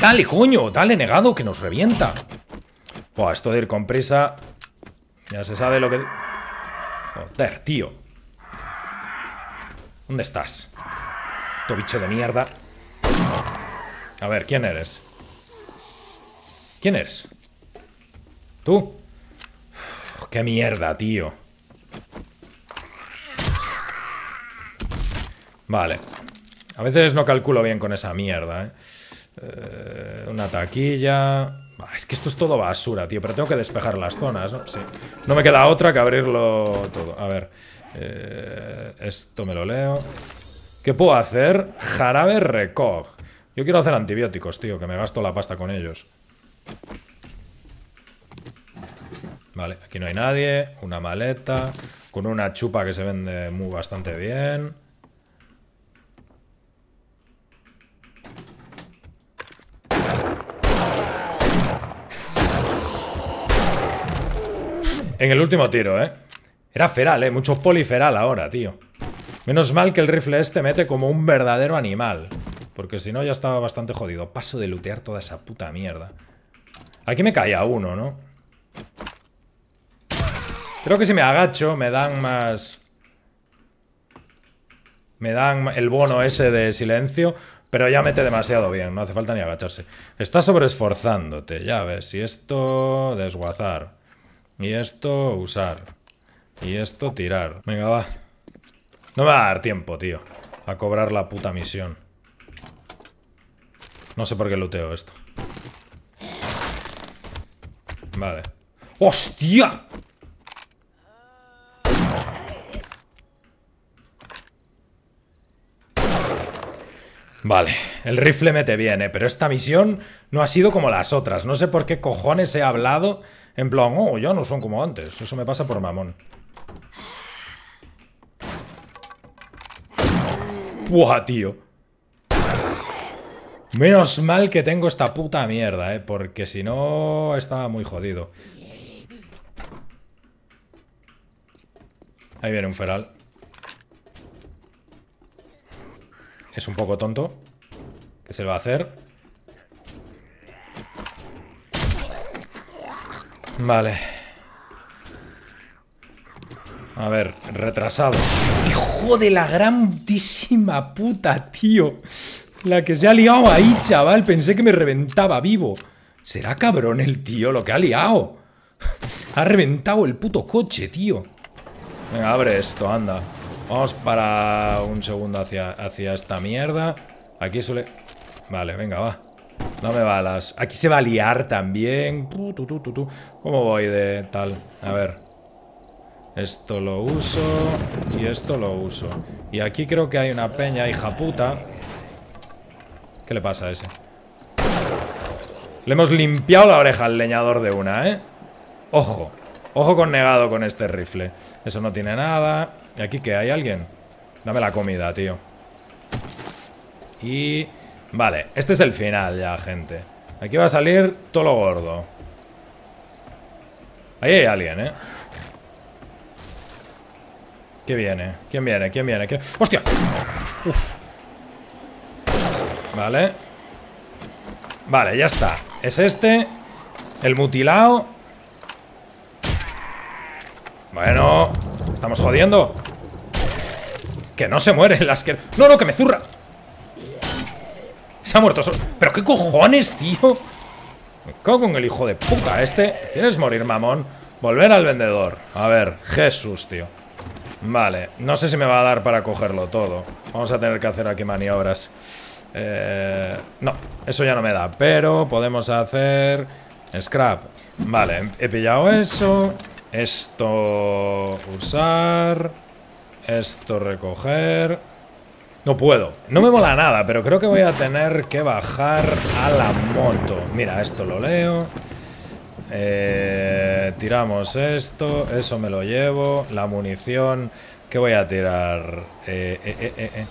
Dale, coño, dale, negado, que nos revienta. Buah, esto de ir con prisa... Ya se sabe lo que... Joder, tío. ¿Dónde estás? Tu bicho de mierda. A ver, ¿quién eres? ¿Quién eres? ¿Tú? ¡Qué mierda, tío! Vale. A veces no calculo bien con esa mierda, ¿eh? eh una taquilla... es que esto es todo basura, tío, pero tengo que despejar las zonas, ¿no? No me queda otra que abrirlo todo. A ver, eh, esto me lo leo. ¿Qué puedo hacer? Jarabe recog. Yo quiero hacer antibióticos, tío, que me gasto la pasta con ellos. Vale, aquí no hay nadie. Una maleta. Con una chupa que se vende muy bastante bien. En el último tiro, ¿eh? Era feral, ¿eh? Mucho poliferal ahora, tío. Menos mal que el rifle este mete como un verdadero animal. Porque si no ya estaba bastante jodido. Paso de lootear toda esa puta mierda. Aquí me caía uno, ¿no? Creo que si me agacho me dan más... Me dan el bono ese de silencio, pero ya mete demasiado bien, no hace falta ni agacharse. Está sobreesforzándote, ya ves, si esto... desguazar. Y esto usar. Y esto tirar. Venga, va. No me va a dar tiempo, tío. A cobrar la puta misión. No sé por qué luteo esto. Vale. ¡Hostia! Vale, el rifle mete bien, ¿eh? pero esta misión no ha sido como las otras. No sé por qué cojones he hablado en plan, oh, ya no son como antes. Eso me pasa por mamón. Buah, tío. Menos mal que tengo esta puta mierda, eh. Porque si no, estaba muy jodido. Ahí viene un feral. Es un poco tonto. ¿Qué se va a hacer? Vale. A ver, retrasado. ¡Hijo de la grandísima puta, tío! La que se ha liado ahí, chaval. Pensé que me reventaba vivo. Será cabrón el tío lo que ha liado. ha reventado el puto coche, tío. Venga, abre esto, anda. Vamos para un segundo hacia, hacia esta mierda. Aquí suele... Vale, venga, va. No me balas. Aquí se va a liar también. ¿Cómo voy de tal? A ver. Esto lo uso. Y esto lo uso. Y aquí creo que hay una peña, hija puta. ¿Qué le pasa a ese? Le hemos limpiado la oreja al leñador de una, ¿eh? Ojo. Ojo con negado con este rifle. Eso no tiene nada. ¿Y aquí qué? ¿Hay alguien? Dame la comida, tío. Y... Vale, este es el final ya, gente. Aquí va a salir todo lo gordo. Ahí hay alguien, ¿eh? ¿Qué viene? ¿Quién viene? ¿Quién viene? qué ¡Hostia! Vale. Vale, ya está. Es este. El mutilado. Bueno. Estamos jodiendo. Que no se muere las que... ¡No, no, que me zurra! Se ha muerto ¿Pero qué cojones, tío? Me cago en el hijo de puta este. ¿Quieres morir, mamón? Volver al vendedor. A ver, Jesús, tío. Vale, no sé si me va a dar para cogerlo todo. Vamos a tener que hacer aquí maniobras. Eh, no, eso ya no me da. Pero podemos hacer... Scrap. Vale, he pillado eso. Esto... Usar... Esto recoger... No puedo. No me mola nada, pero creo que voy a tener que bajar a la moto. Mira, esto lo leo. Eh, tiramos esto, eso me lo llevo. La munición, ¿qué voy a tirar? Eh, eh,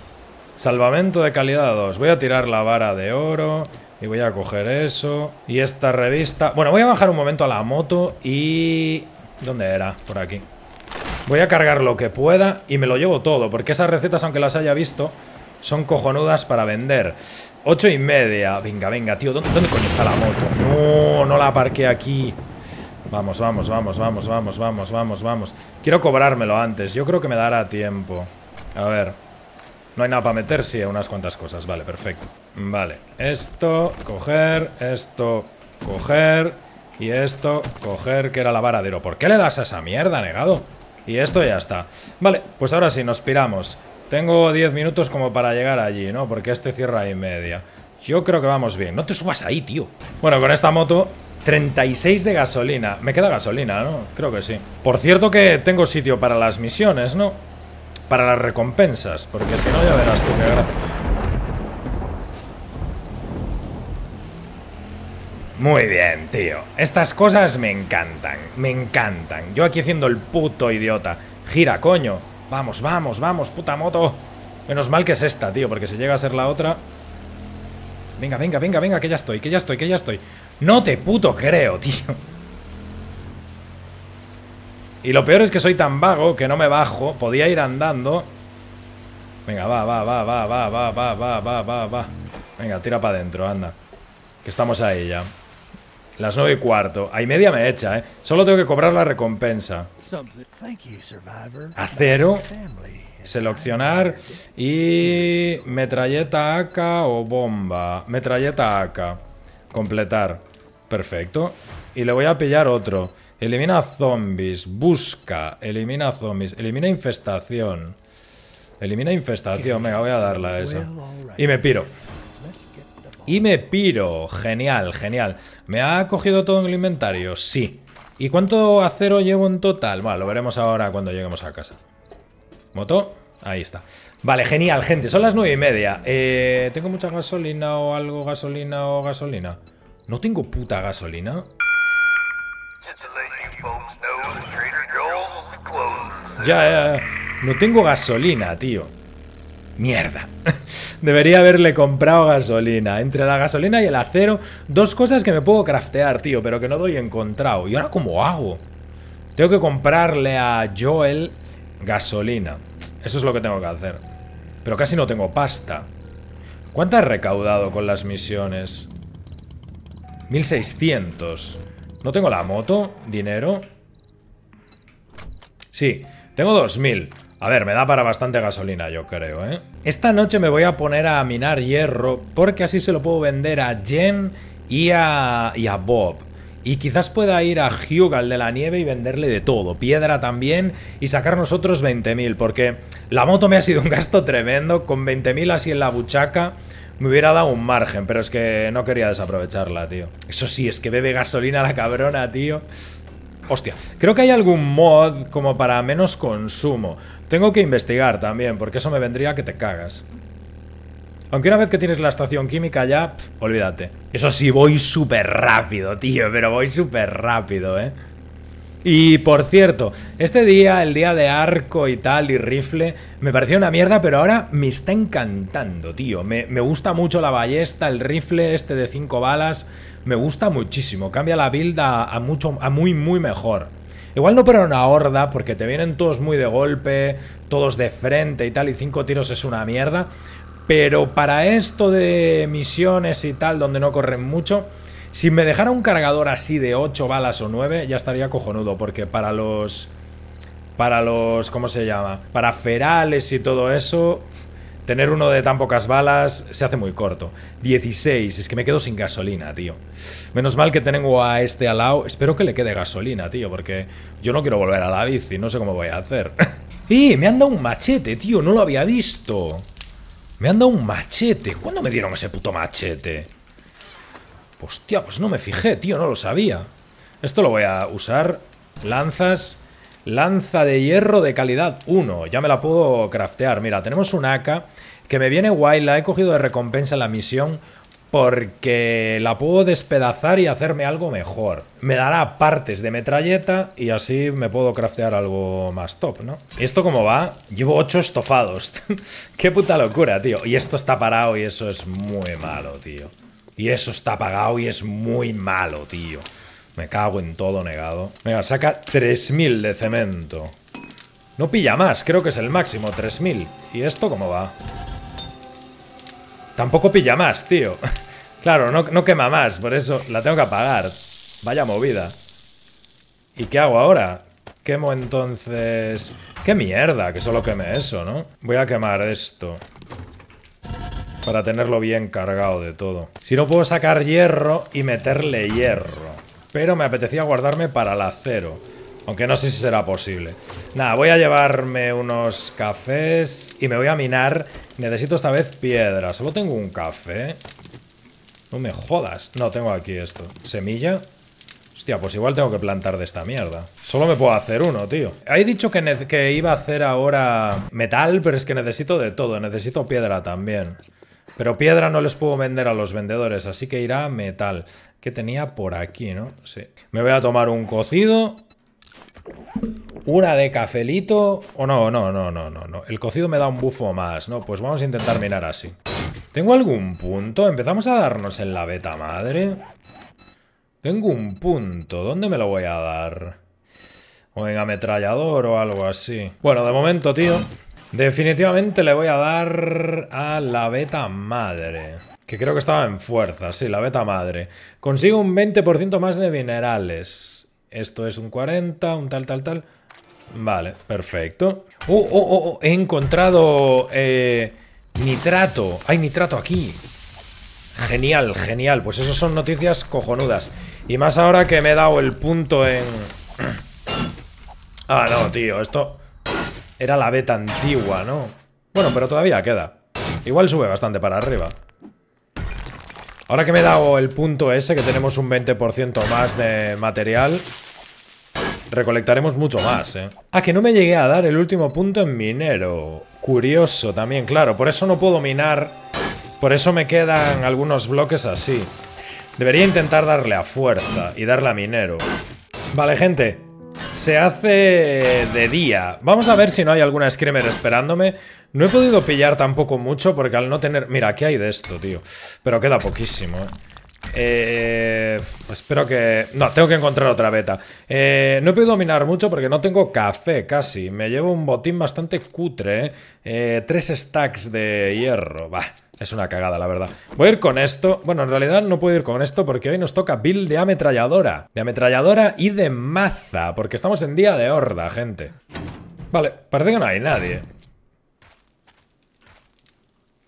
Salvamento de calidad 2. Voy a tirar la vara de oro. Y voy a coger eso. Y esta revista... Bueno, voy a bajar un momento a la moto y... ¿Dónde era? Por aquí. Voy a cargar lo que pueda y me lo llevo todo, porque esas recetas, aunque las haya visto, son cojonudas para vender. Ocho y media. Venga, venga, tío. ¿Dónde, coño está la moto? No, no la aparqué aquí. Vamos, vamos, vamos, vamos, vamos, vamos, vamos, vamos. Quiero cobrármelo antes. Yo creo que me dará tiempo. A ver. No hay nada para meter, sí, unas cuantas cosas. Vale, perfecto. Vale. Esto, coger, esto, coger. Y esto, coger, que era la varadero. ¿Por qué le das a esa mierda, negado? Y esto ya está. Vale, pues ahora sí, nos piramos. Tengo 10 minutos como para llegar allí, ¿no? Porque este cierra ahí media. Yo creo que vamos bien. No te subas ahí, tío. Bueno, con esta moto, 36 de gasolina. Me queda gasolina, ¿no? Creo que sí. Por cierto que tengo sitio para las misiones, ¿no? Para las recompensas, porque si no ya verás tú qué gracia. Muy bien, tío. Estas cosas me encantan, me encantan. Yo aquí haciendo el puto idiota. Gira, coño. Vamos, vamos, vamos, puta moto. Menos mal que es esta, tío, porque si llega a ser la otra... Venga, venga, venga, venga, que ya estoy, que ya estoy, que ya estoy. No te puto creo, tío. Y lo peor es que soy tan vago que no me bajo. Podía ir andando. Venga, va, va, va, va, va, va, va, va, va, va, va. Venga, tira para adentro, anda. Que estamos ahí ya. Las nueve y cuarto. ahí media me echa, ¿eh? Solo tengo que cobrar la recompensa. Acero. Seleccionar. Y... Metralleta AK o bomba. Metralleta AK. Completar. Perfecto. Y le voy a pillar otro. Elimina zombies. Busca. Elimina zombies. Elimina infestación. Elimina infestación. Venga, voy a darla a esa. Y me piro. Y me piro. Genial, genial. ¿Me ha cogido todo en el inventario? Sí. ¿Y cuánto acero llevo en total? Bueno, lo veremos ahora cuando lleguemos a casa. Moto. Ahí está. Vale, genial, gente. Son las nueve y media. Eh, ¿Tengo mucha gasolina o algo? ¿Gasolina o gasolina? No tengo puta gasolina. Ya, ya, ya. No tengo gasolina, tío. Mierda. Debería haberle comprado gasolina. Entre la gasolina y el acero, dos cosas que me puedo craftear, tío, pero que no doy encontrado. ¿Y ahora cómo hago? Tengo que comprarle a Joel gasolina. Eso es lo que tengo que hacer. Pero casi no tengo pasta. ¿Cuánto he recaudado con las misiones? 1600. No tengo la moto, dinero. Sí, tengo 2000. A ver, me da para bastante gasolina, yo creo, ¿eh? Esta noche me voy a poner a minar hierro porque así se lo puedo vender a Jen y a, y a Bob. Y quizás pueda ir a Hugh, al de la nieve, y venderle de todo, piedra también, y sacar nosotros 20.000, porque la moto me ha sido un gasto tremendo, con 20.000 así en la buchaca, me hubiera dado un margen, pero es que no quería desaprovecharla, tío. Eso sí, es que bebe gasolina la cabrona, tío. Hostia, creo que hay algún mod como para menos consumo. Tengo que investigar también, porque eso me vendría que te cagas. Aunque una vez que tienes la estación química ya, olvídate. Eso sí, voy súper rápido, tío, pero voy súper rápido, ¿eh? Y por cierto, este día, el día de arco y tal y rifle, me parecía una mierda, pero ahora me está encantando, tío. Me, gusta mucho la ballesta, el rifle este de cinco balas, me gusta muchísimo. Cambia la build a mucho, a muy, muy mejor. Igual no, para una horda, porque te vienen todos muy de golpe, todos de frente y tal, y cinco tiros es una mierda. Pero para esto de misiones y tal, donde no corren mucho, si me dejara un cargador así de 8 balas o 9, ya estaría cojonudo, porque para los... Para los... ¿Cómo se llama? Para ferales y todo eso, Tener uno de tan pocas balas se hace muy corto. 16, es que me quedo sin gasolina, tío. Menos mal que tengo a este al lado. Espero que le quede gasolina, tío, porque yo no quiero volver a la bici, no sé cómo voy a hacer. ¡Eh! Me han dado un machete, tío, no lo había visto. Me han dado un machete. ¿Cuándo me dieron ese puto machete? Hostia, pues no me fijé, tío, no lo sabía. Esto lo voy a usar. Lanzas Lanza de hierro de calidad 1. Ya me la puedo craftear. Mira, tenemos un AK que me viene guay. La he cogido de recompensa en la misión porque la puedo despedazar y hacerme algo mejor. Me dará partes de metralleta y así me puedo craftear algo más top, ¿no? ¿Y esto cómo va? Llevo 8 estofados. ¡Qué puta locura, tío! Y esto está parado y eso es muy malo, tío. Y eso está apagado y es muy malo, tío. Me cago en todo, negado. Venga, saca 3.000 de cemento. No pilla más, creo que es el máximo, 3.000. ¿Y esto cómo va? Tampoco pilla más, tío. claro, no, no quema más, por eso la tengo que apagar. Vaya movida. ¿Y qué hago ahora? Quemo entonces... ¡Qué mierda! Que solo queme eso, ¿no? Voy a quemar esto. Para tenerlo bien cargado de todo. Si no puedo sacar hierro y meterle hierro. Pero me apetecía guardarme para el acero. Aunque no sé si será posible. Nada, voy a llevarme unos cafés y me voy a minar. Necesito esta vez piedra. Solo tengo un café. No me jodas. No, tengo aquí esto. Semilla. Hostia, pues igual tengo que plantar de esta mierda. Solo me puedo hacer uno, tío. He dicho que, que iba a hacer ahora metal, pero es que necesito de todo. Necesito piedra también. Pero piedra no les puedo vender a los vendedores, así que irá metal. Que tenía por aquí, ¿no? Sí. Me voy a tomar un cocido. Una de cafelito. O oh, no, no, no, no, no, no. El cocido me da un bufo más, ¿no? Pues vamos a intentar mirar así. ¿Tengo algún punto? Empezamos a darnos en la beta madre. Tengo un punto. ¿Dónde me lo voy a dar? O en ametrallador o algo así. Bueno, de momento, tío. Definitivamente le voy a dar a la beta madre. Que creo que estaba en fuerza, sí, la beta madre. Consigo un 20% más de minerales. Esto es un 40, un tal, tal, tal. Vale, perfecto. ¡Oh, oh, oh! oh he encontrado eh, nitrato. Hay nitrato aquí. Genial, genial. Pues eso son noticias cojonudas. Y más ahora que me he dado el punto en... Ah, no, tío, esto... Era la beta antigua, ¿no? Bueno, pero todavía queda. Igual sube bastante para arriba. Ahora que me he dado el punto ese, que tenemos un 20% más de material, recolectaremos mucho más, ¿eh? Ah, que no me llegué a dar el último punto en minero. Curioso también, claro. Por eso no puedo minar. Por eso me quedan algunos bloques así. Debería intentar darle a fuerza y darle a minero. Vale, gente se hace de día. Vamos a ver si no hay alguna screamer esperándome. No he podido pillar tampoco mucho porque al no tener... Mira, ¿qué hay de esto, tío? Pero queda poquísimo, ¿eh? eh pues espero que... No, tengo que encontrar otra beta eh, No he podido minar mucho porque no tengo café casi Me llevo un botín bastante cutre ¿eh? Tres stacks de hierro, va es una cagada, la verdad. Voy a ir con esto. Bueno, en realidad no puedo ir con esto porque hoy nos toca build de ametralladora. De ametralladora y de maza, porque estamos en día de horda, gente. Vale, parece que no hay nadie.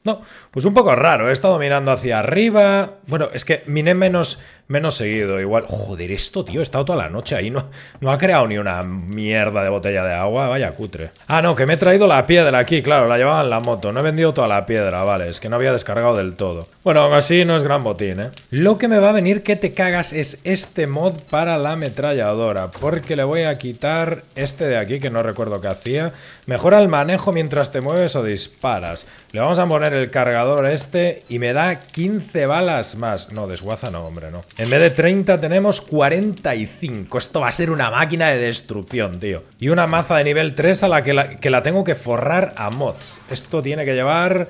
No, pues un poco raro. He estado mirando hacia arriba. Bueno, es que miné menos, menos seguido. Igual, joder, esto, tío, he estado toda la noche ahí. No, no ha creado ni una mierda de botella de agua. Vaya cutre. Ah, no, que me he traído la piedra aquí. Claro, la llevaba en la moto. No he vendido toda la piedra, vale. Es que no había descargado del todo. Bueno, aún así no es gran botín, ¿eh? Lo que me va a venir que te cagas es este mod para la ametralladora. Porque le voy a quitar este de aquí, que no recuerdo qué hacía. Mejora el manejo mientras te mueves o disparas. Le vamos a poner el cargador este y me da 15 balas más. No, desguaza no, hombre, no. En vez de 30 tenemos 45. Esto va a ser una máquina de destrucción, tío. Y una maza de nivel 3 a la que la, que la tengo que forrar a mods. Esto tiene que llevar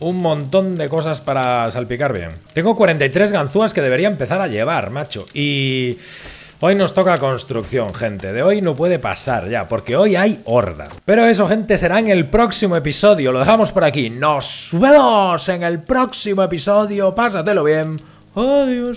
un montón de cosas para salpicar bien. Tengo 43 ganzúas que debería empezar a llevar, macho. Y... Hoy nos toca construcción, gente. De hoy no puede pasar ya, porque hoy hay horda. Pero eso, gente, será en el próximo episodio. Lo dejamos por aquí. Nos vemos en el próximo episodio. Pásatelo bien. Adiós.